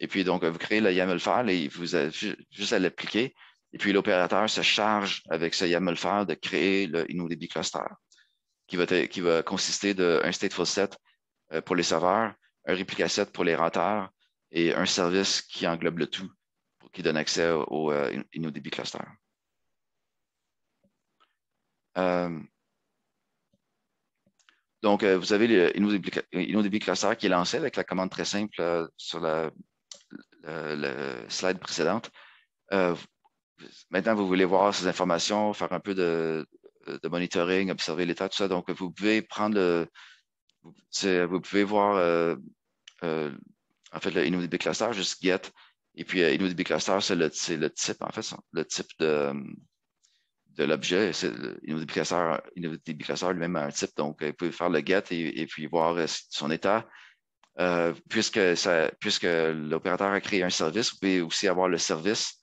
S1: Et puis, donc, vous créez le YAML file et vous avez juste à l'appliquer. Et puis, l'opérateur se charge avec ce YAML file de créer le InnoDB cluster qui va, consister d'un stateful set euh, pour les serveurs, un replica set pour les Rateurs et un service qui englobe le tout qui donne accès au InnoDB euh, cluster. Euh, donc, vous avez le InnoDB, cluster qui est lancé avec la commande très simple sur la, slide précédente maintenant, vous voulez voir ces informations, faire un peu de, de monitoring, observer l'état, tout ça. Donc, vous pouvez prendre le. Vous pouvez voir, euh, euh, en fait, le InnoDB cluster, juste get. Et puis, euh, InnoDB cluster, c'est le, type, en fait, le type de, l'objet. InnoDB cluster, lui-même a un type. Donc, vous pouvez faire le get et, puis voir son état. puisque puisque l'opérateur a créé un service, vous pouvez aussi avoir le service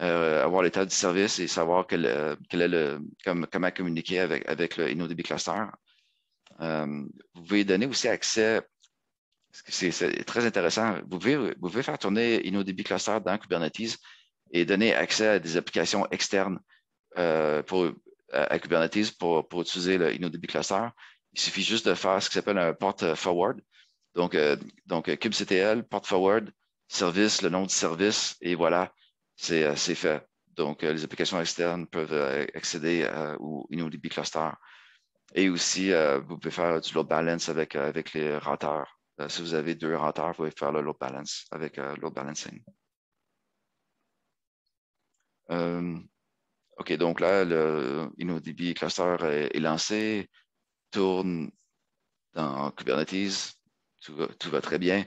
S1: euh, avoir l'état du service et savoir quel, euh, est le, comment communiquer avec, avec le InnoDB Cluster. Euh, vous pouvez donner aussi accès, c'est très intéressant, vous pouvez, vous pouvez faire tourner InnoDB Cluster dans Kubernetes et donner accès à des applications externes euh, pour, à, Kubernetes pour, pour utiliser le InnoDB Cluster. Il suffit juste de faire ce qui s'appelle un port forward. Donc, euh, donc kubectl, port forward, service, le nom du service, et voilà, euh, c'est fait. Donc, euh, les applications externes peuvent euh, accéder au InnoDB cluster. Et aussi, vous pouvez faire du load balance avec, avec les routeurs. si vous avez deux routeurs, vous pouvez faire le load balance avec load balancing. OK, donc là, le InnoDB cluster est, lancé, tourne dans Kubernetes, tout, va très bien.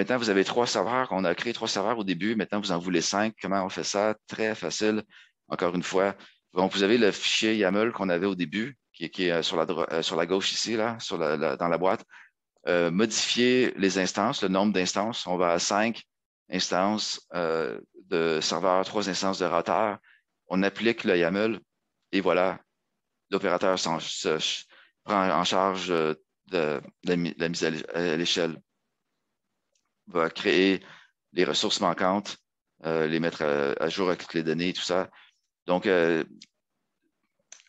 S1: Maintenant, vous avez trois serveurs. On a créé trois serveurs au début. Maintenant, vous en voulez cinq. Comment on fait ça? Très facile. Encore une fois, donc, vous avez le fichier YAML qu'on avait au début, qui, est euh, euh, sur la, gauche ici, là, dans la boîte. Euh, modifier les instances, le nombre d'instances. On va à cinq instances de serveurs, trois instances de routeur. On applique le YAML et voilà, l'opérateur prend en charge de, la mise à l'échelle va créer les ressources manquantes, euh, les mettre euh, à, jour avec toutes les données, et tout ça. Donc, euh,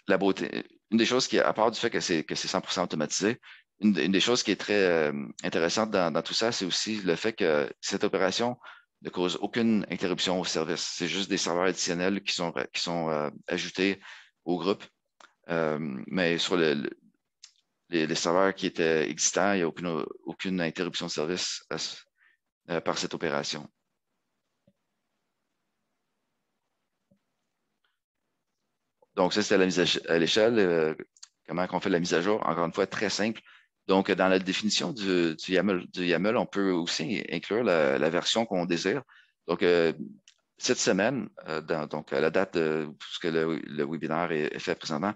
S1: la beauté, une des choses qui, à part du fait que c'est 100% automatisé, une, des choses qui est très intéressante dans, tout ça, c'est aussi le fait que cette opération ne cause aucune interruption au service. C'est juste des serveurs additionnels qui sont, qui sont ajoutés au groupe. mais sur les, serveurs qui étaient existants, il n'y a aucune, aucune interruption de service euh, par cette opération. Donc, ça, c'est la mise à l'échelle. Euh, comment on fait la mise à jour? Encore une fois, très simple. Donc, dans la définition du, YAML, on peut aussi inclure la, version qu'on désire. Donc, euh, cette semaine, donc à la date de, ce le, le webinaire est, fait présentement,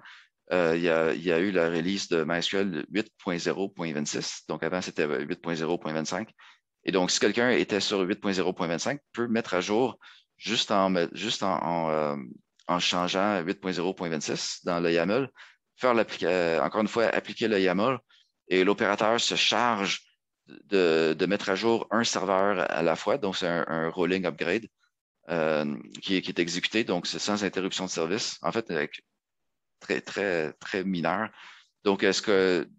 S1: il, il, y a, eu la release de MySQL 8.0.26. Donc, avant, c'était 8.0.25. Et donc, si quelqu'un était sur 8.0.25, peut mettre à jour juste en, juste en, euh, changeant 8.0.26 dans le YAML, faire euh, encore une fois, appliquer le YAML et l'opérateur se charge de, mettre à jour un serveur à la fois. Donc, c'est un, rolling upgrade euh, qui, qui, est exécuté. Donc, c'est sans interruption de service. En fait, avec, très, très, très mineur. Donc, est-ce que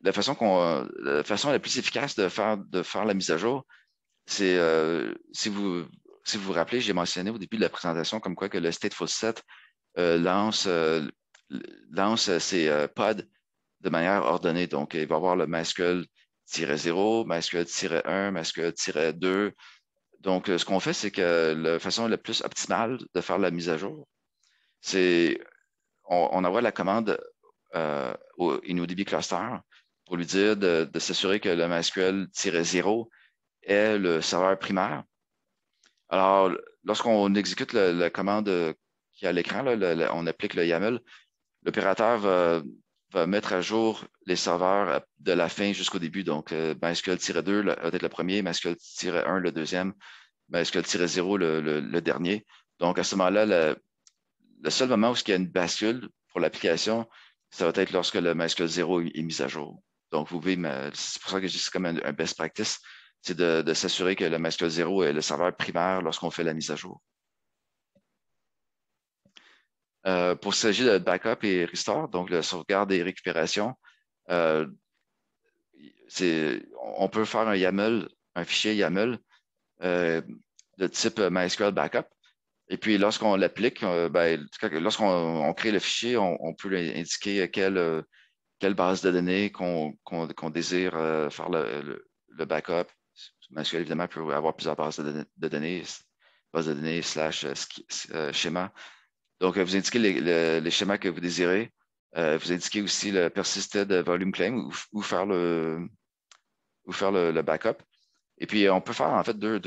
S1: la façon, qu'on, euh, la, façon la plus efficace de faire, de faire la mise à jour, c'est euh, si, vous, si vous vous rappelez, j'ai mentionné au début de la présentation comme quoi que le Stateful Set euh, lance, lance ses pods de manière ordonnée. Donc, il va avoir le MySQL-0, MySQL-1, MySQL-2. Donc, ce qu'on fait, c'est que la façon la plus optimale de faire la mise à jour, c'est on, on envoie la commande au InnoDB cluster pour lui dire de, s'assurer que le MySQL-0 est le serveur primaire. Alors, lorsqu'on exécute la commande qui est à l'écran, on applique le YAML, l'opérateur va, mettre à jour les serveurs de la fin jusqu'au début. Donc, MySQL-2 va être le premier, MySQL-1 le deuxième, MySQL-0 le, dernier. Donc, à ce moment-là, le, le, seul moment où il y a une bascule pour l'application, ça va être lorsque le MySQL 0 est mis à jour. Donc, vous pouvez, c'est pour ça que c'est comme un, best practice, c'est de, s'assurer que le MySQL 0 est le serveur primaire lorsqu'on fait la mise à jour. Euh, ce pour s'agit de backup et restore, donc le sauvegarde et récupération, euh, on peut faire un YAML, un fichier YAML euh, de type MySQL backup. Et puis, lorsqu'on l'applique, ben, lorsqu'on crée le fichier, on peut indiquer quel quelle base de données qu'on désire euh, faire le, backup. mensuel évidemment, peut avoir plusieurs bases de, données, bases de données slash euh, euh, schéma. Donc, vous indiquez les, schémas que vous désirez. vous indiquez aussi le persisted volume claim ou, faire le, ou faire backup. Et puis, on peut faire en fait deux,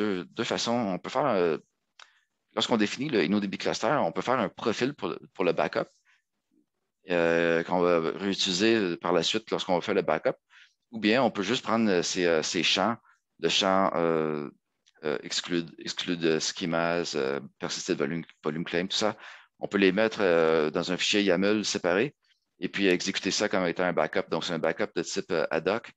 S1: façons. On peut faire, lorsqu'on définit le InnoDB cluster, on peut faire un profil pour le backup euh, qu'on va réutiliser euh, par la suite lorsqu'on va faire le backup. Ou bien on peut juste prendre euh, ces, ces champs, le champ euh, euh, exclude, exclude schemas, persisted volume, volume, claim, tout ça. On peut les mettre dans un fichier YAML séparé et puis exécuter ça comme étant un backup. Donc, c'est un backup de type ad hoc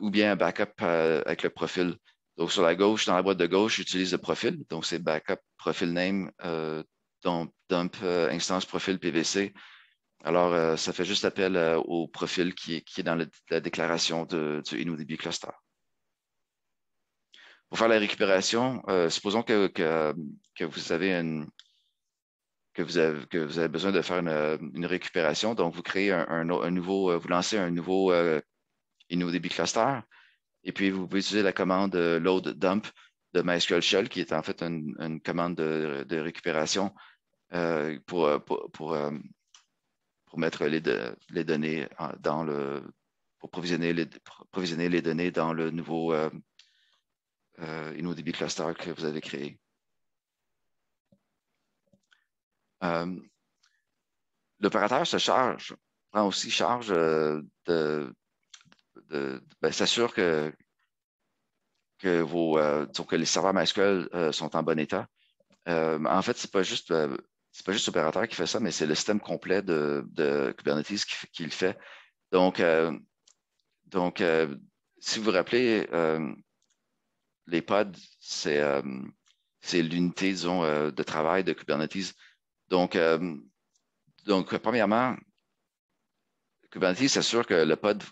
S1: ou bien un backup avec le profil. Donc, sur la gauche, dans la boîte de gauche, j'utilise le profil. Donc, c'est backup, profil name, dump, dump instance profil PVC, alors, euh, ça fait juste appel euh, au profil qui, est dans la déclaration du InnoDB cluster. Pour faire la récupération, euh, supposons que, vous avez une, que, vous avez, que vous avez besoin de faire une, récupération. Donc, vous créez un, nouveau, vous lancez un nouveau InnoDB cluster et puis vous pouvez utiliser la commande load dump de MySQL Shell, qui est en fait une, commande de, récupération pour, pour, pour pour mettre les, les données euh, dans le pour provisionner les, provisionner les données dans le nouveau euh, euh, InnoDB cluster que vous avez créé. Euh, l'opérateur se charge, prend aussi charge euh, de, ben, s'assure que, que, vos, que les serveurs MySQL sont en bon état. en fait, ce n'est pas juste c'est pas juste l'opérateur qui fait ça, mais c'est le système complet de, Kubernetes qui, le fait. Donc, euh, donc euh, si vous vous rappelez, euh, les pods, c'est l'unité, disons, de travail de Kubernetes. Donc, donc premièrement, Kubernetes s'assure que le pod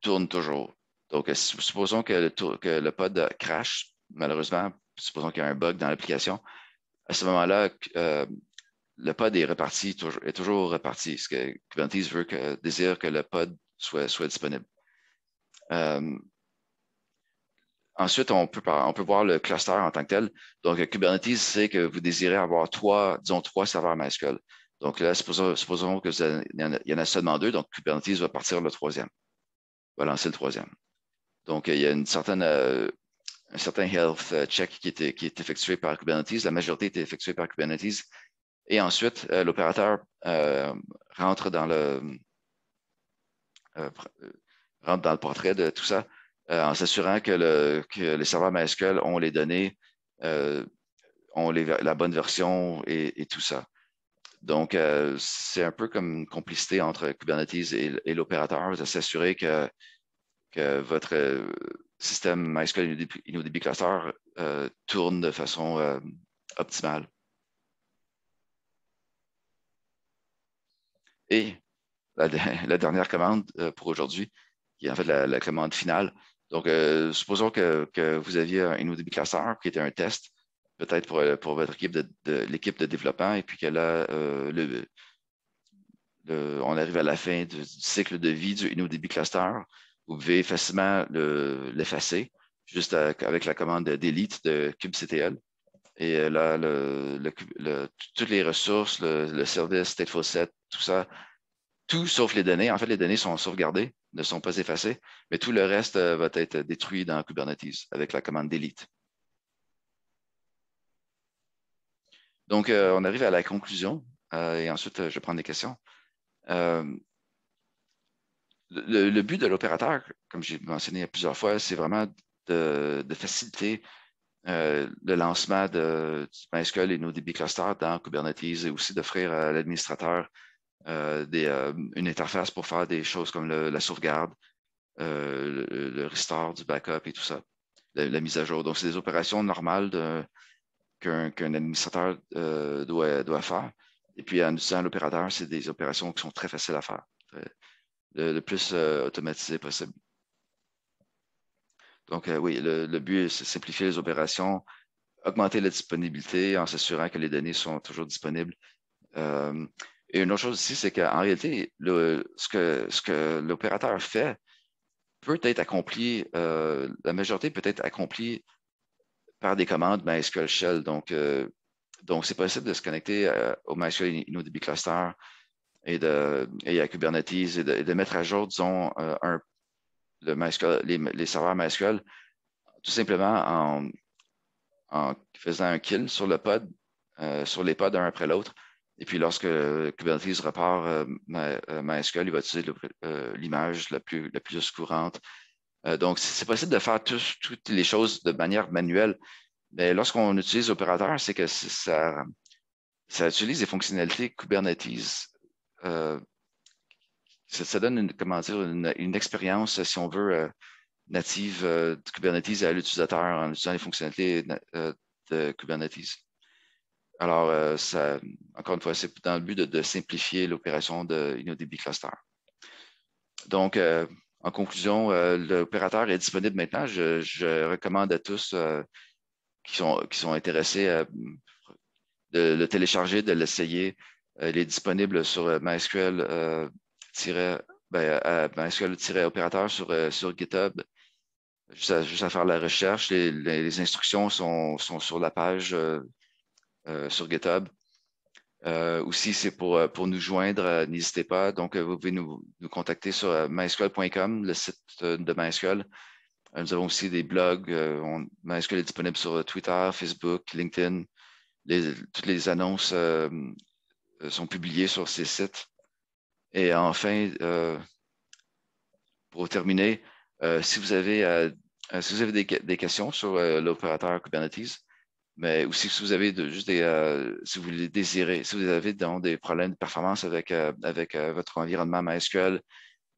S1: tourne toujours. Donc, supposons que le, que le pod crash, malheureusement, supposons qu'il y a un bug dans l'application, à ce moment-là, euh, le pod est réparti, est toujours reparti. ce que Kubernetes veut que, désire que le pod soit, soit disponible. Euh, ensuite, on peut, on peut voir le cluster en tant que tel. Donc, Kubernetes sait que vous désirez avoir trois, disons trois serveurs MySQL. Donc là, supposons, supposons qu'il y, y, en a seulement deux, donc Kubernetes va partir le troisième, va lancer le troisième. Donc, il y a une certaine euh, un certain health euh, check qui est, qui est effectué par Kubernetes. La majorité est effectuée par Kubernetes. Et ensuite, euh, l'opérateur euh, rentre dans le euh, rentre dans le portrait de tout ça en s'assurant que, le, que, les serveurs MySQL ont les données, ont les, la bonne version et, tout ça. Donc, c'est un peu comme une complicité entre Kubernetes et, et l'opérateur, s'assurer que, que votre système MySQL InnoDB Cluster euh, tourne de façon euh, optimale. Et la, dernière commande euh, pour aujourd'hui, qui est en fait la, commande finale. Donc, supposons que, vous aviez un InnoDB Cluster qui était un test, peut-être pour, votre équipe de, l'équipe de développement, et puis que là, on arrive à la fin du, du cycle de vie du InnoDB Cluster vous pouvez facilement l'effacer juste avec la commande delete de kubectl. Et euh, là, le, toutes les ressources, le, service stateful set, tout ça, tout sauf les données. En fait, les données sont sauvegardées, ne sont pas effacées, mais tout le reste euh, va être détruit dans Kubernetes avec la commande delete. Donc, euh, on arrive à la conclusion et ensuite, je prends des questions le, but de l'opérateur, comme j'ai mentionné plusieurs fois, c'est vraiment de, faciliter euh, le lancement de, du et nos DB clusters dans Kubernetes et aussi d'offrir à l'administrateur euh, euh, une interface pour faire des choses comme la sauvegarde, le, restore du backup et tout ça, la, mise à jour. Donc, c'est des opérations normales qu'un administrateur doit, faire. Et puis, en utilisant l'opérateur, c'est des opérations qui sont très faciles à faire le, plus euh, automatisé possible. Donc, euh, oui, le, but est de simplifier les opérations, augmenter la disponibilité en s'assurant que les données sont toujours disponibles. Euh, et une autre chose aussi, c'est qu'en réalité, ce que, l'opérateur fait peut être accompli, la majorité peut être accomplie par des commandes MySQL Shell. Donc, donc c'est possible de se connecter au MySQL InnoDB Cluster et, de, et à Kubernetes et de, mettre à jour, disons, euh, le les, serveurs MySQL tout simplement en, faisant un kill sur le pod, euh, sur les pods un après l'autre. Et puis lorsque Kubernetes repart euh, euh MySQL, il va utiliser l'image la, plus, la plus courante. donc, c'est possible de faire toutes les choses de manière manuelle. Mais lorsqu'on utilise opérateur, c'est que ça, ça utilise des fonctionnalités Kubernetes euh, ça, donne une, comment une, expérience, si on veut, euh, native euh, de Kubernetes à l'utilisateur en utilisant les fonctionnalités de Kubernetes. Alors, ça, encore une fois, c'est dans le but de, simplifier l'opération de InnoDB Cluster. Donc, en conclusion, l'opérateur est disponible maintenant. Je, recommande à tous qui, sont, qui sont intéressés de le télécharger, de l'essayer. Euh, elle est disponible sur euh, MySQL, euh, ben, opérateur sur, GitHub. Juste à, faire la recherche. Les, instructions sont, sur la page sur GitHub. aussi, c'est pour, nous joindre, n'hésitez pas. Donc, vous pouvez nous, contacter sur mysql.com, le site de MySQL. Nous avons aussi des blogs. MySQL est disponible sur Twitter, Facebook, LinkedIn. toutes les annonces euh, sont publiés sur ces sites. Et enfin, euh, pour terminer, euh, si vous avez, des, questions sur l'opérateur Kubernetes, mais aussi si vous avez juste des, si vous désirez, si vous avez des problèmes de performance avec, avec votre environnement MySQL,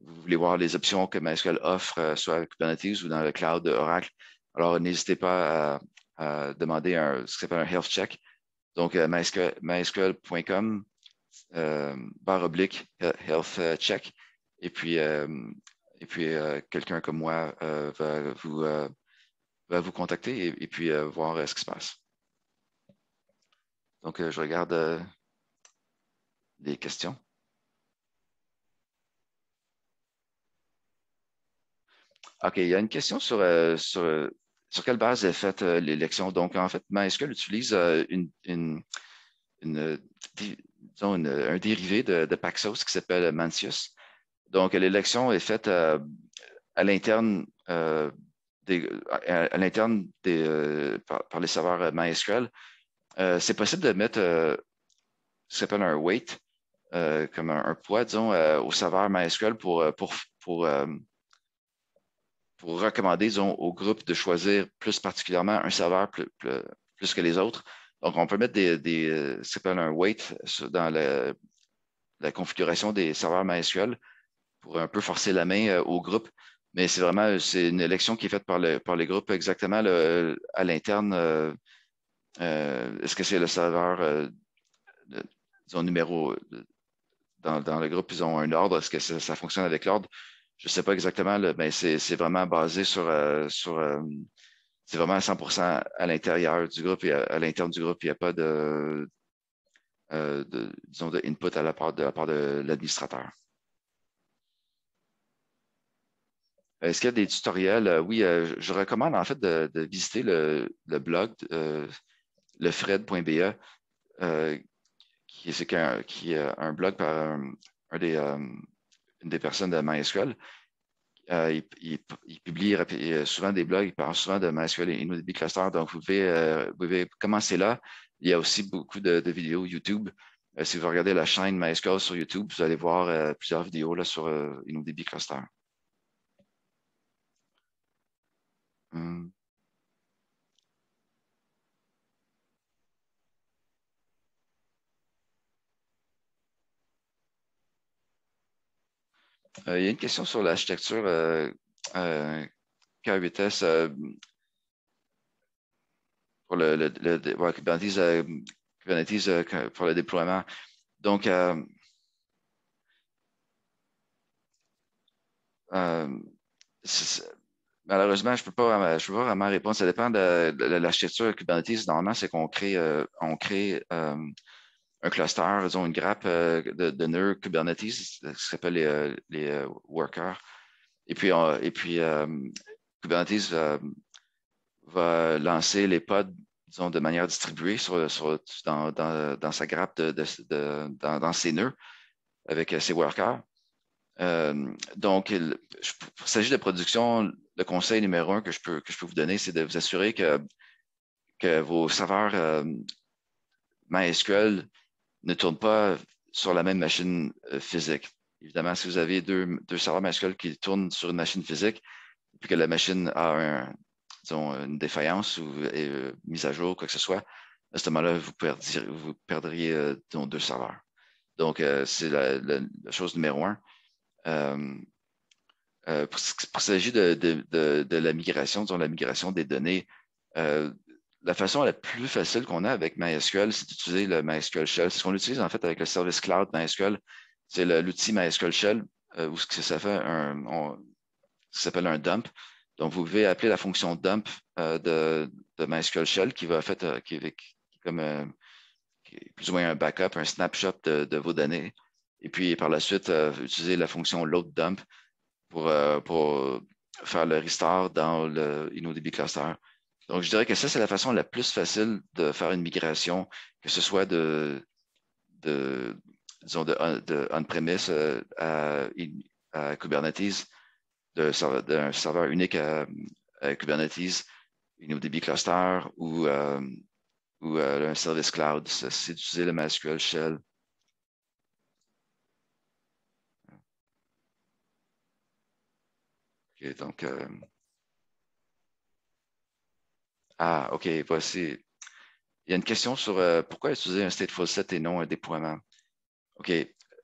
S1: vous voulez voir les options que MySQL offre, soit avec Kubernetes ou dans le cloud Oracle, alors n'hésitez pas à, demander un, ce qu'on appelle un health check. Donc, mysql.com euh, barre oblique, health euh, check. Et puis, euh, et puis quelqu'un comme moi va vous, vous, contacter et, puis voir ce qui se passe. Donc, je regarde les questions. OK, il y a une question sur, sur, quelle base est faite l'élection. Donc, en fait, est-ce utilise une, un dérivé de, Paxos qui s'appelle Mantius. Donc, l'élection est faite euh, à, l'interne euh, euh, par, les serveurs MySQL. c'est possible de mettre ce qu'on appelle un weight, comme un, poids, disons, au serveur MySQL pour, recommander, disons, au groupe de choisir plus particulièrement un serveur plus que les autres. Donc, on peut mettre des, des euh, ce qu'on appelle un weight dans la configuration des serveurs MySQL pour un peu forcer la main euh, au groupe. Mais c'est vraiment euh, c'est une élection qui est faite par, le, par les groupes exactement à l'interne. est-ce que c'est le serveur, disons, numéro dans, le groupe, ils ont un ordre, est-ce que ça, fonctionne avec l'ordre? Je ne sais pas exactement, mais c'est, c'est vraiment basé sur, sur c'est vraiment à 100% à l'intérieur du groupe et à, à l'interne du groupe. Il n'y a pas de, euh, disons, input à la part de la part de l'administrateur. Est-ce qu'il y a des tutoriels? Euh, oui, euh, je recommande en fait de, visiter le, blog euh, lefred.be, qui est, un, blog par des, une des personnes de MySQL euh, il, publie euh, euh, souvent des blogs, il parle souvent de MySQL et InnoDB Cluster. Donc, vous pouvez, commencer là. Il y a aussi beaucoup de, de vidéos YouTube. si vous regardez la chaîne MySQL sur YouTube, vous allez voir plusieurs vidéos là, sur InnoDB Cluster. Hmm. Euh, il y a une question sur l'architecture k euh, 8 euh, pour le, Kubernetes, pour le déploiement. Donc, Malheureusement, je ne peux, pas, vraiment répondre. Ça dépend de, l'architecture Kubernetes. Normalement, c'est qu'on crée, on un cluster, disons une grappe euh, de, nœuds Kubernetes, ce qui s'appelle les, euh, euh, workers. Et puis, Kubernetes va, lancer les pods disons, de manière distribuée dans, sa grappe, de, dans, ses nœuds avec ses workers. donc, il, s'agit de production, le conseil numéro un que je peux, que je peux vous donner, c'est de vous assurer que, vos serveurs MySQL ne tourne pas sur la même machine euh, physique. Évidemment, si vous avez deux, deux serveurs MySQL qui tournent sur une machine physique, puis que la machine a un, une défaillance ou est, euh, mise à jour, quoi que ce soit, à ce moment-là, vous perdriez, vous perdriez euh, deux serveurs. Donc, c'est la, chose numéro un. pour, pour s'agit de, de, de, la migration, disons, la migration des données la façon la plus facile qu'on a avec MySQL, c'est d'utiliser le MySQL Shell. C'est ce qu'on utilise en fait avec le service cloud MySQL. C'est l'outil MySQL Shell euh, où ce que ça fait un, on, s'appelle un dump. Donc, vous pouvez appeler la fonction dump euh, de, MySQL Shell qui va en euh, qui, comme plus ou moins un backup, un snapshot de, vos données. Et puis par la suite, utiliser la fonction load dump pour, pour faire le restore dans le InnoDB cluster. Donc, je dirais que ça, c'est la façon la plus facile de faire une migration, que ce soit de, de disons, de, on-premise euh, à, Kubernetes, d'un serveur, unique à, Kubernetes, une ODB cluster ou, euh, ou euh, un service cloud. C'est d'utiliser le MySQL Shell. OK, donc... Ah, OK, voici. Il y a une question sur euh, pourquoi utiliser un stateful set et non un déploiement. OK.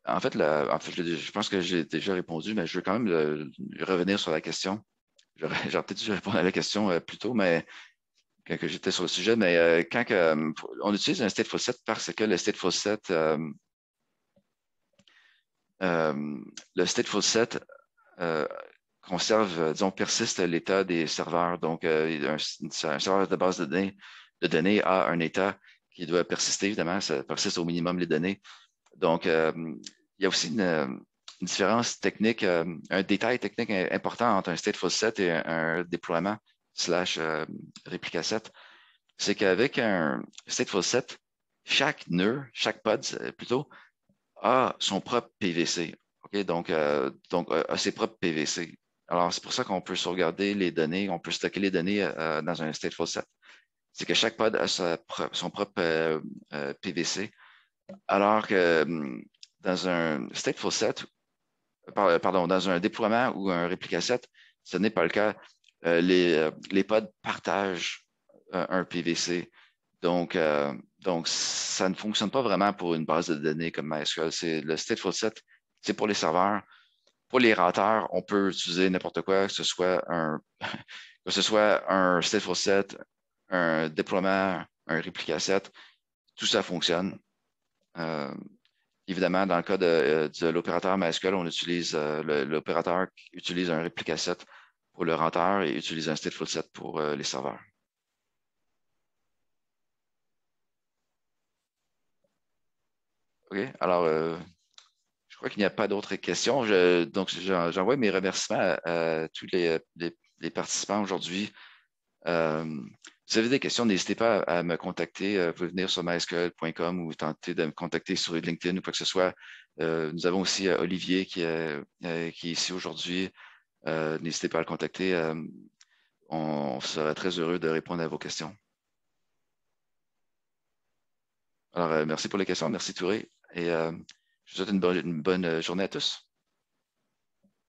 S1: En fait, je pense que j'ai déjà répondu, mais je veux quand même euh, revenir sur la question. J'aurais peut-être dû répondre à la question euh, plus tôt, mais quand j'étais sur le sujet, mais quand on utilise un stateful set parce que le stateful set, le stateful set conserve, euh, disons, persiste l'état des serveurs. Donc, euh, un, serveur de base de données, a un état qui doit persister, évidemment, ça persiste au minimum les données. Donc, euh, il y a aussi une, différence technique, un détail technique important entre un stateful set et un, déploiement slash euh, réplica set. C'est qu'avec un stateful set, chaque nœud, chaque pod plutôt, a son propre PVC. Donc, donc a ses propres PVC. Alors, c'est pour ça qu'on peut sauvegarder les données, on peut stocker les données euh, dans un stateful set. C'est que chaque pod a son propre euh, euh, PVC, alors que hum, dans un stateful set, pardon, dans un déploiement ou un réplicaset, set, ce n'est pas le cas. Les, pods partagent un PVC. Donc, donc, ça ne fonctionne pas vraiment pour une base de données comme MySQL. C'est le stateful set, c'est pour les serveurs pour les rateurs, on peut utiliser n'importe quoi, que ce soit un, que ce soit un set, un déploiement, un replica set, tout ça fonctionne. Euh, évidemment, dans le cas de, euh, l'opérateur MySQL, on utilise euh, l'opérateur utilise un replica set pour le renteur et utilise un stateful set pour les serveurs. OK, alors qu'il n'y a pas d'autres questions. donc, j'envoie mes remerciements à, tous les, participants aujourd'hui. Euh, si vous avez des questions, n'hésitez pas à, me contacter. Euh, vous pouvez venir sur mysql.com ou tenter de me contacter sur LinkedIn ou quoi que ce soit. Euh, nous avons aussi Olivier qui, est, ici aujourd'hui. n'hésitez pas à le contacter. On, on sera très heureux de répondre à vos questions. Alors, merci pour les questions. Merci Touré. Et je vous souhaite une bonne, euh, journée à tous.